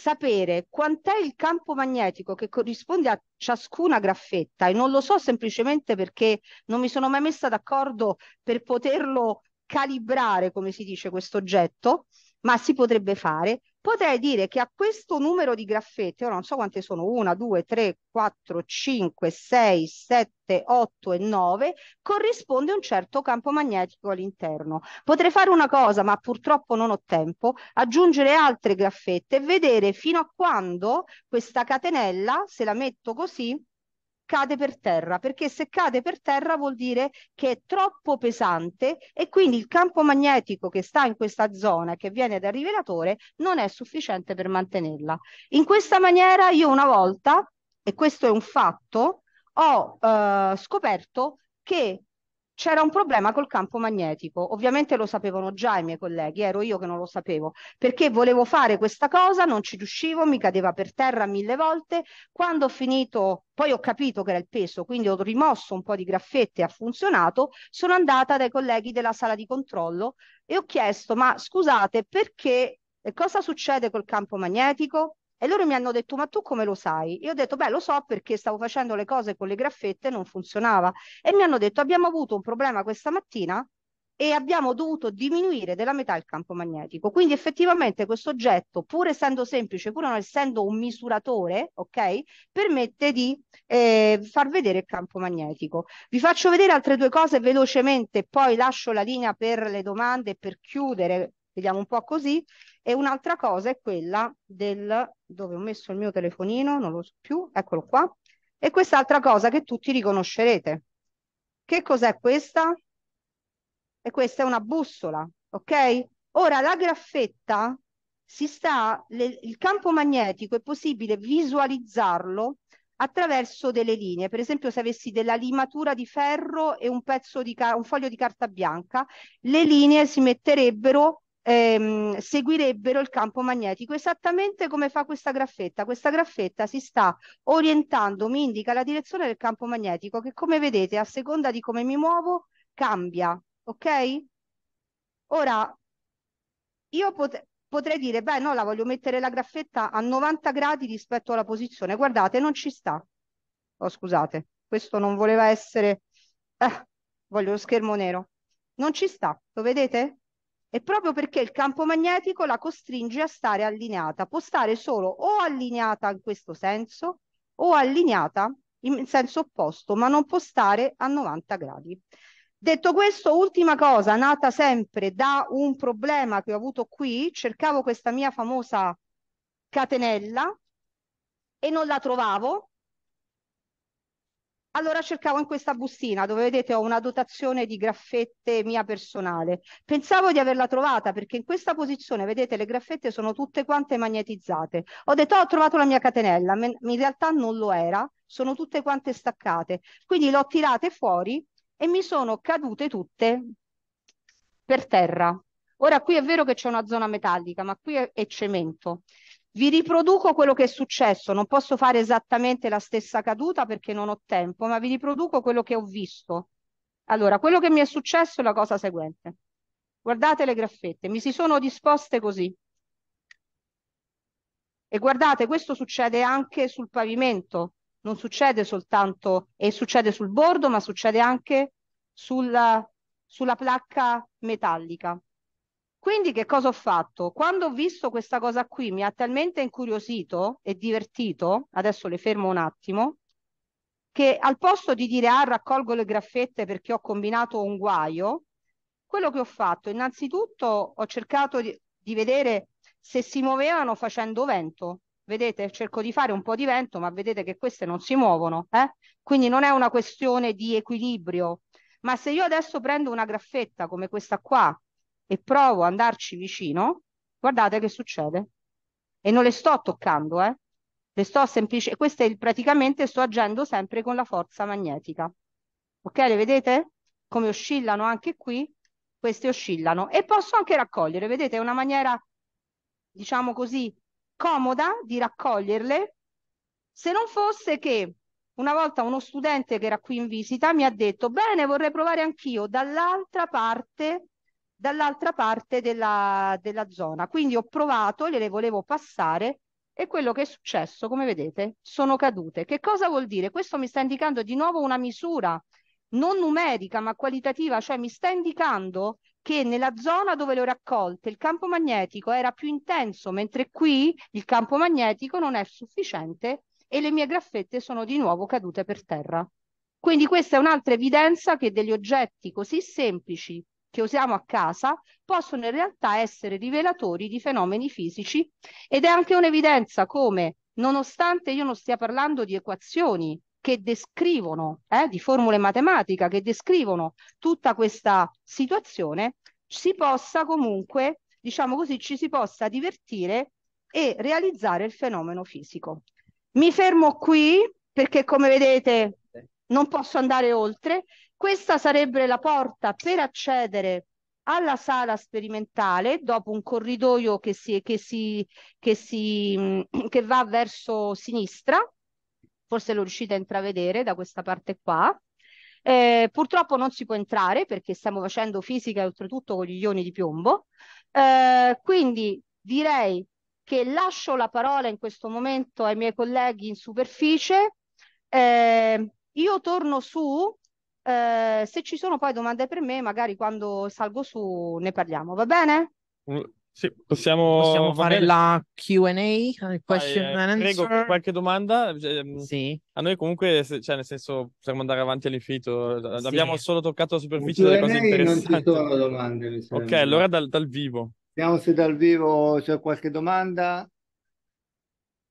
sapere quant'è il campo magnetico che corrisponde a ciascuna graffetta e non lo so semplicemente perché non mi sono mai messa d'accordo per poterlo calibrare, come si dice, questo oggetto ma si potrebbe fare, potrei dire che a questo numero di graffette, ora non so quante sono, 1, 2, 3, 4, 5, 6, 7, 8 e 9, corrisponde un certo campo magnetico all'interno. Potrei fare una cosa, ma purtroppo non ho tempo, aggiungere altre graffette e vedere fino a quando questa catenella, se la metto così, cade per terra, perché se cade per terra vuol dire che è troppo pesante e quindi il campo magnetico che sta in questa zona che viene dal rivelatore non è sufficiente per mantenerla. In questa maniera io una volta, e questo è un fatto, ho eh, scoperto che c'era un problema col campo magnetico. Ovviamente lo sapevano già i miei colleghi, ero io che non lo sapevo, perché volevo fare questa cosa, non ci riuscivo, mi cadeva per terra mille volte. Quando ho finito, poi ho capito che era il peso, quindi ho rimosso un po' di graffette, e ha funzionato. Sono andata dai colleghi della sala di controllo e ho chiesto, ma scusate, perché cosa succede col campo magnetico? E loro mi hanno detto, ma tu come lo sai? Io ho detto, beh, lo so perché stavo facendo le cose con le graffette e non funzionava. E mi hanno detto, abbiamo avuto un problema questa mattina e abbiamo dovuto diminuire della metà il campo magnetico. Quindi effettivamente questo oggetto, pur essendo semplice, pur non essendo un misuratore, ok, permette di eh, far vedere il campo magnetico. Vi faccio vedere altre due cose velocemente, poi lascio la linea per le domande per chiudere, vediamo un po' così. E un'altra cosa è quella del dove ho messo il mio telefonino, non lo so più, eccolo qua. E quest'altra cosa che tutti riconoscerete. Che cos'è questa? E questa è una bussola, ok? Ora la graffetta si sta, le, il campo magnetico è possibile visualizzarlo attraverso delle linee. Per esempio, se avessi della limatura di ferro e un, pezzo di un foglio di carta bianca, le linee si metterebbero ehm, seguirebbero il campo magnetico, esattamente come fa questa graffetta. Questa graffetta si sta orientando, mi indica la direzione del campo magnetico che come vedete a seconda di come mi muovo cambia, ok? Ora, io potrei potrei dire, beh no, la voglio mettere la graffetta a 90 gradi rispetto alla posizione. Guardate, non ci sta. Oh, scusate, questo non voleva essere... Eh, voglio lo schermo nero. Non ci sta, lo vedete? è proprio perché il campo magnetico la costringe a stare allineata, può stare solo o allineata in questo senso o allineata in senso opposto, ma non può stare a 90 gradi. Detto questo, ultima cosa, nata sempre da un problema che ho avuto qui, cercavo questa mia famosa catenella e non la trovavo, allora cercavo in questa bustina dove vedete ho una dotazione di graffette mia personale. Pensavo di averla trovata perché in questa posizione, vedete, le graffette sono tutte quante magnetizzate. Ho detto oh, ho trovato la mia catenella, in realtà non lo era, sono tutte quante staccate. Quindi l'ho tirate fuori e mi sono cadute tutte per terra. Ora qui è vero che c'è una zona metallica, ma qui è, è cemento. Vi riproduco quello che è successo, non posso fare esattamente la stessa caduta perché non ho tempo, ma vi riproduco quello che ho visto. Allora, quello che mi è successo è la cosa seguente. Guardate le graffette, mi si sono disposte così. E guardate, questo succede anche sul pavimento, non succede soltanto, e succede sul bordo, ma succede anche sulla, sulla placca metallica. Quindi che cosa ho fatto? Quando ho visto questa cosa qui mi ha talmente incuriosito e divertito, adesso le fermo un attimo, che al posto di dire ah raccolgo le graffette perché ho combinato un guaio, quello che ho fatto innanzitutto ho cercato di, di vedere se si muovevano facendo vento. Vedete, cerco di fare un po' di vento, ma vedete che queste non si muovono. Eh? Quindi non è una questione di equilibrio. Ma se io adesso prendo una graffetta come questa qua e provo ad andarci vicino, guardate che succede. E non le sto toccando, eh? Le sto semplicemente, questo è il, praticamente sto agendo sempre con la forza magnetica. Ok, le vedete? Come oscillano anche qui, queste oscillano. E posso anche raccogliere, vedete, è una maniera, diciamo così, comoda di raccoglierle, se non fosse che una volta uno studente che era qui in visita mi ha detto, bene, vorrei provare anch'io dall'altra parte dall'altra parte della, della zona. Quindi ho provato, le volevo passare e quello che è successo, come vedete, sono cadute. Che cosa vuol dire? Questo mi sta indicando di nuovo una misura non numerica ma qualitativa, cioè mi sta indicando che nella zona dove le ho raccolte il campo magnetico era più intenso, mentre qui il campo magnetico non è sufficiente e le mie graffette sono di nuovo cadute per terra. Quindi questa è un'altra evidenza che degli oggetti così semplici che usiamo a casa possono in realtà essere rivelatori di fenomeni fisici ed è anche un'evidenza come, nonostante io non stia parlando di equazioni che descrivono, eh, di formule matematiche che descrivono tutta questa situazione, si possa comunque, diciamo così, ci si possa divertire e realizzare il fenomeno fisico. Mi fermo qui perché come vedete non posso andare oltre. Questa sarebbe la porta per accedere alla sala sperimentale dopo un corridoio che, si, che, si, che, si, mm, che va verso sinistra, forse lo riuscite a intravedere da questa parte qua. Eh, purtroppo non si può entrare perché stiamo facendo fisica oltretutto con gli ioni di piombo. Eh, quindi direi che lascio la parola in questo momento ai miei colleghi in superficie. Eh, io torno su, eh, se ci sono poi domande per me, magari quando salgo su ne parliamo, va bene? Mm, sì, possiamo, possiamo fare bene. la Q&A, eh, question Vai, eh, and prego, qualche domanda? Cioè, mm, sì. A noi comunque, cioè nel senso, possiamo andare avanti all'infinito. Sì. Abbiamo solo toccato la superficie delle cose interessanti. Domande, ok, allora dal, dal vivo. Vediamo se dal vivo c'è qualche domanda.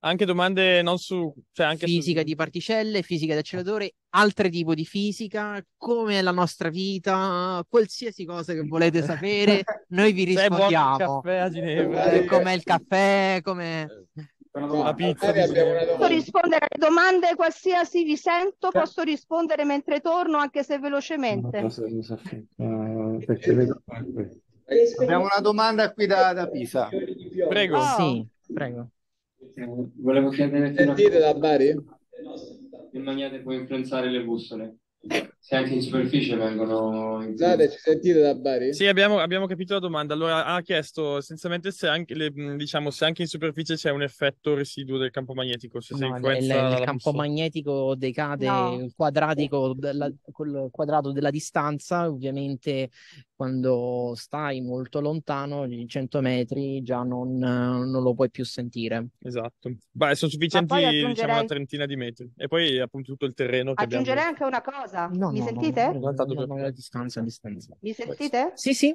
Anche domande non su... Cioè anche fisica su... di particelle, fisica di acceleratore, altri tipi di fisica, come è la nostra vita, qualsiasi cosa che volete sapere, noi vi rispondiamo. Come eh, eh. eh, com'è il caffè, come La pizza, posso rispondere alle domande qualsiasi vi sento, posso rispondere mentre torno, anche se velocemente. Abbiamo una domanda qui da, da Pisa. Prego. Oh. Sì, prego. Eh, volevo chiedere... Sentite da Bari? maniera che può influenzare le bussole. Se anche in superficie vengono... Zade, ci sentite da Bari? Sì, abbiamo, abbiamo capito la domanda. Allora, ha chiesto essenzialmente se anche, le, diciamo, se anche in superficie c'è un effetto residuo del campo magnetico. Se no, il, il campo bussola. magnetico decade no. quadratico della, col quadrato della distanza, ovviamente quando stai molto lontano, 100 metri, già non, non lo puoi più sentire. Esatto. Beh, sono sufficienti aggiungerei... diciamo, una trentina di metri. E poi appunto tutto il terreno che Aggiungerei abbiamo... anche una cosa. No, Mi no, sentite? No, no, no, distanza, distanza. Mi sentite? Sì, sì.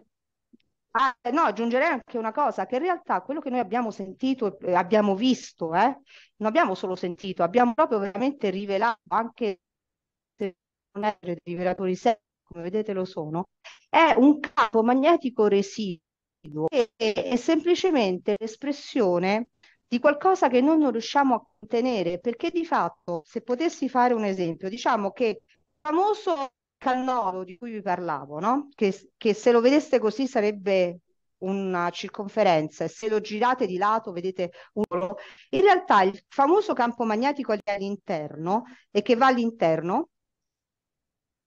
Ah, no, aggiungerei anche una cosa, che in realtà quello che noi abbiamo sentito, e eh, abbiamo visto, eh, non abbiamo solo sentito, abbiamo proprio veramente rivelato anche se non i rivelatori seri come vedete lo sono, è un campo magnetico residuo che è semplicemente l'espressione di qualcosa che noi non riusciamo a contenere, perché di fatto, se potessi fare un esempio, diciamo che il famoso cannolo di cui vi parlavo, no? che, che se lo vedeste così sarebbe una circonferenza e se lo girate di lato vedete uno. In realtà il famoso campo magnetico all'interno e che va all'interno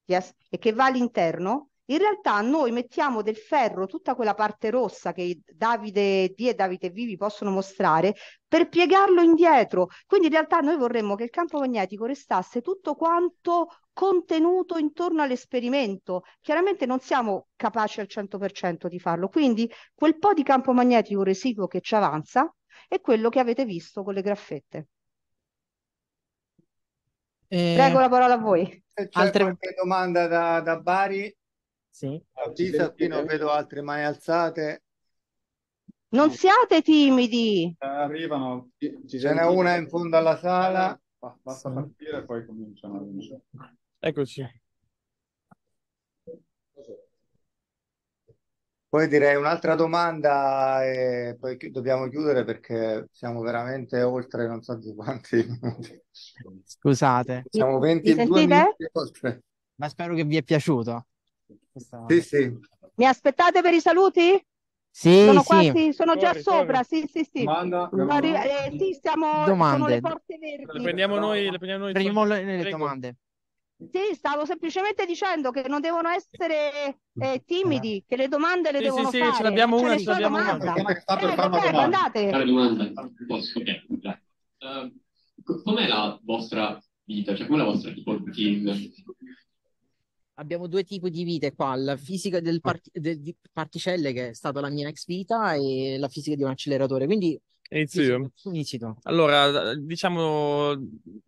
yes, e che va all'interno, in realtà noi mettiamo del ferro, tutta quella parte rossa che Davide D e Davide Vivi possono mostrare, per piegarlo indietro. Quindi in realtà noi vorremmo che il campo magnetico restasse tutto quanto contenuto intorno all'esperimento. Chiaramente non siamo capaci al 100% di farlo, quindi quel po' di campo magnetico residuo che ci avanza è quello che avete visto con le graffette. Eh, Prego la parola a voi. c'è altre... qualche domanda da, da Bari? Sì. Pisa, ah, qui non vedo altre mai alzate. Non siate timidi. Arrivano. Ce n'è una in fondo alla sala. Basta partire e poi cominciano. Eccoci. Poi direi un'altra domanda e poi chi- dobbiamo chiudere perché siamo veramente oltre non so di quanti Scusate, Mi, Siamo mi 22 sentite? minuti oltre. ma spero che vi è piaciuto. Questa- Sì, Mi aspettate per i saluti? Sì, Sono sì, quasi, sono già Corri, sopra. Sì, sì, sì. Domanda? arri- eh, sì, stiamo, sono le Domande. porte verdi. Le prendiamo noi, le prendiamo noi. prima le le Prego. domande. Sì, stavo semplicemente dicendo che non devono essere eh, timidi, che le domande le sì, devono sì, fare. Sì, ce l'abbiamo una, ce l'abbiamo eh, una. Prego, andate. Okay. Uh, com'è la vostra vita? Cioè, com'è la vostra tipo routine? Abbiamo due tipi di vite qua, la fisica del par- di particelle, che è stata la mia ex vita, e la fisica di un acceleratore. Quindi Inizio. Inizio. Allora, diciamo,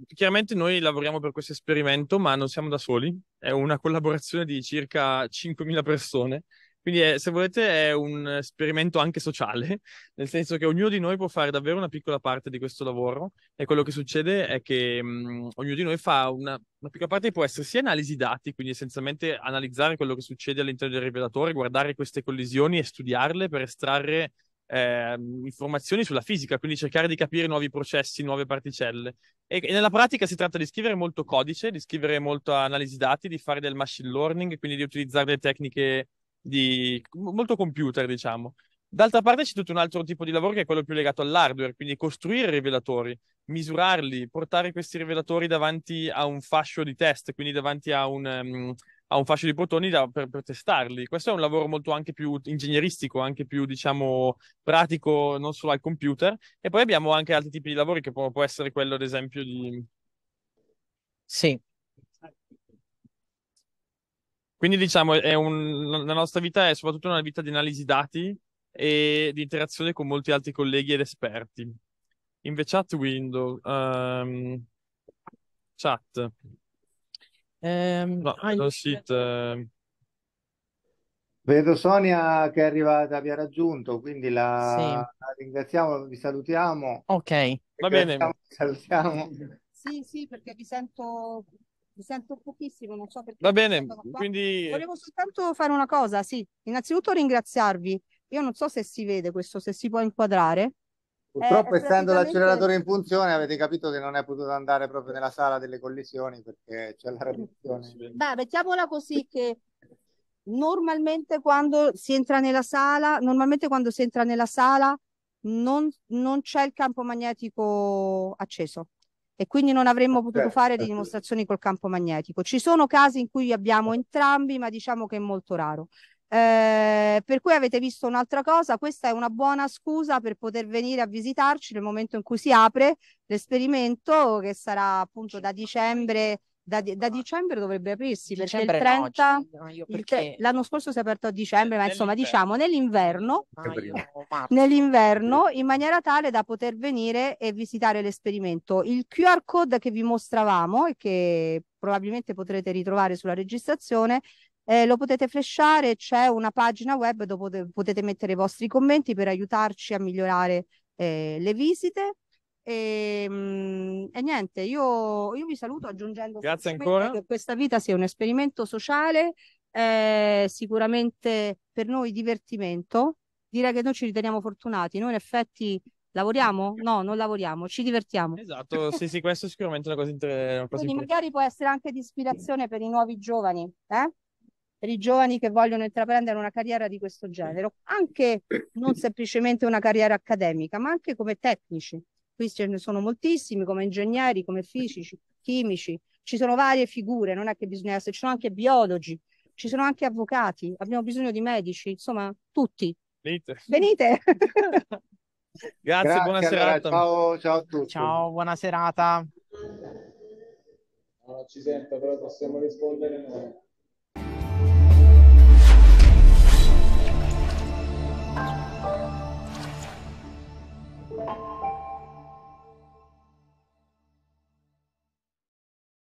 chiaramente noi lavoriamo per questo esperimento, ma non siamo da soli, è una collaborazione di circa 5.000 persone, quindi è, se volete è un esperimento anche sociale, nel senso che ognuno di noi può fare davvero una piccola parte di questo lavoro e quello che succede è che mh, ognuno di noi fa una, una piccola parte che può essere sia analisi dati, quindi essenzialmente analizzare quello che succede all'interno del rivelatore, guardare queste collisioni e studiarle per estrarre eh, informazioni sulla fisica, quindi cercare di capire nuovi processi, nuove particelle. E, e, nella pratica si tratta di scrivere molto codice, di scrivere molta analisi dati, di fare del machine learning, quindi di utilizzare delle tecniche di molto computer, diciamo. D'altra parte c'è tutto un altro tipo di lavoro che è quello più legato all'hardware, quindi costruire rivelatori, misurarli, portare questi rivelatori davanti a un fascio di test, quindi davanti a un, um, a un fascio di bottoni da, per, per, testarli. Questo è un lavoro molto anche più ingegneristico, anche più diciamo pratico, non solo al computer. E poi abbiamo anche altri tipi di lavori che può, può essere quello, ad esempio, di... Sì. Quindi diciamo, un, la nostra vita è soprattutto una vita di analisi dati e di interazione con molti altri colleghi ed esperti. Invece ehm, chat window, um, chat. Ehm, No, non sit, eh, Vedo Sonia che è arrivata, vi ha raggiunto, quindi la, Sì, la ringraziamo, vi salutiamo, ok. va bene, salutiamo. Sì, sì, perché vi sento, vi sento pochissimo, non so perché va bene. Quindi Volevo soltanto fare una cosa, sì. Innanzitutto ringraziarvi. Io non so se si vede questo, se si può inquadrare. Purtroppo, eh, essendo l'acceleratore in funzione, avete capito che non è potuto andare proprio nella sala delle collisioni perché c'è la radiazione. Beh, mettiamola così che normalmente quando si entra nella sala, normalmente quando si entra nella sala non, non c'è il campo magnetico acceso e quindi non avremmo potuto certo. fare le dimostrazioni col campo magnetico. Ci sono casi in cui abbiamo entrambi, ma diciamo che è molto raro. Eh, per cui avete visto un'altra cosa, questa è una buona scusa per poter venire a visitarci nel momento in cui si apre l'esperimento che sarà appunto da dicembre. Da, da dicembre dovrebbe aprirsi dicembre perché il 30 no, cioè, no, perché... l'anno scorso si è aperto a dicembre, ma insomma, diciamo nell'inverno, ah, nell'inverno in maniera tale da poter venire e visitare l'esperimento. Il QR code che vi mostravamo e che probabilmente potrete ritrovare sulla registrazione eh, lo potete flashare, c'è una pagina web dove potete mettere i vostri commenti per aiutarci a migliorare eh, le visite. E, ehm, mh, e niente, io, io, vi saluto aggiungendo Grazie ancora. che questa vita sia un esperimento sociale, eh, sicuramente per noi divertimento. Direi che noi ci riteniamo fortunati, noi in effetti Lavoriamo? No, non lavoriamo, ci divertiamo. Esatto, sì, sì, questo è sicuramente una cosa interessante. Quindi magari può essere anche di ispirazione per i nuovi giovani, eh? per i giovani che vogliono intraprendere una carriera di questo genere, anche non semplicemente una carriera accademica, ma anche come tecnici. Qui ce ne sono moltissimi, come ingegneri, come fisici, chimici, ci sono varie figure, non è che bisogna essere, ci sono anche biologi, ci sono anche avvocati, abbiamo bisogno di medici, insomma, tutti. Venite. Venite. Grazie, Grazie, buona allora, serata. Ciao, ciao a tutti. Ciao, buona serata. Non ah, ci sento, però possiamo rispondere noi. Thank you.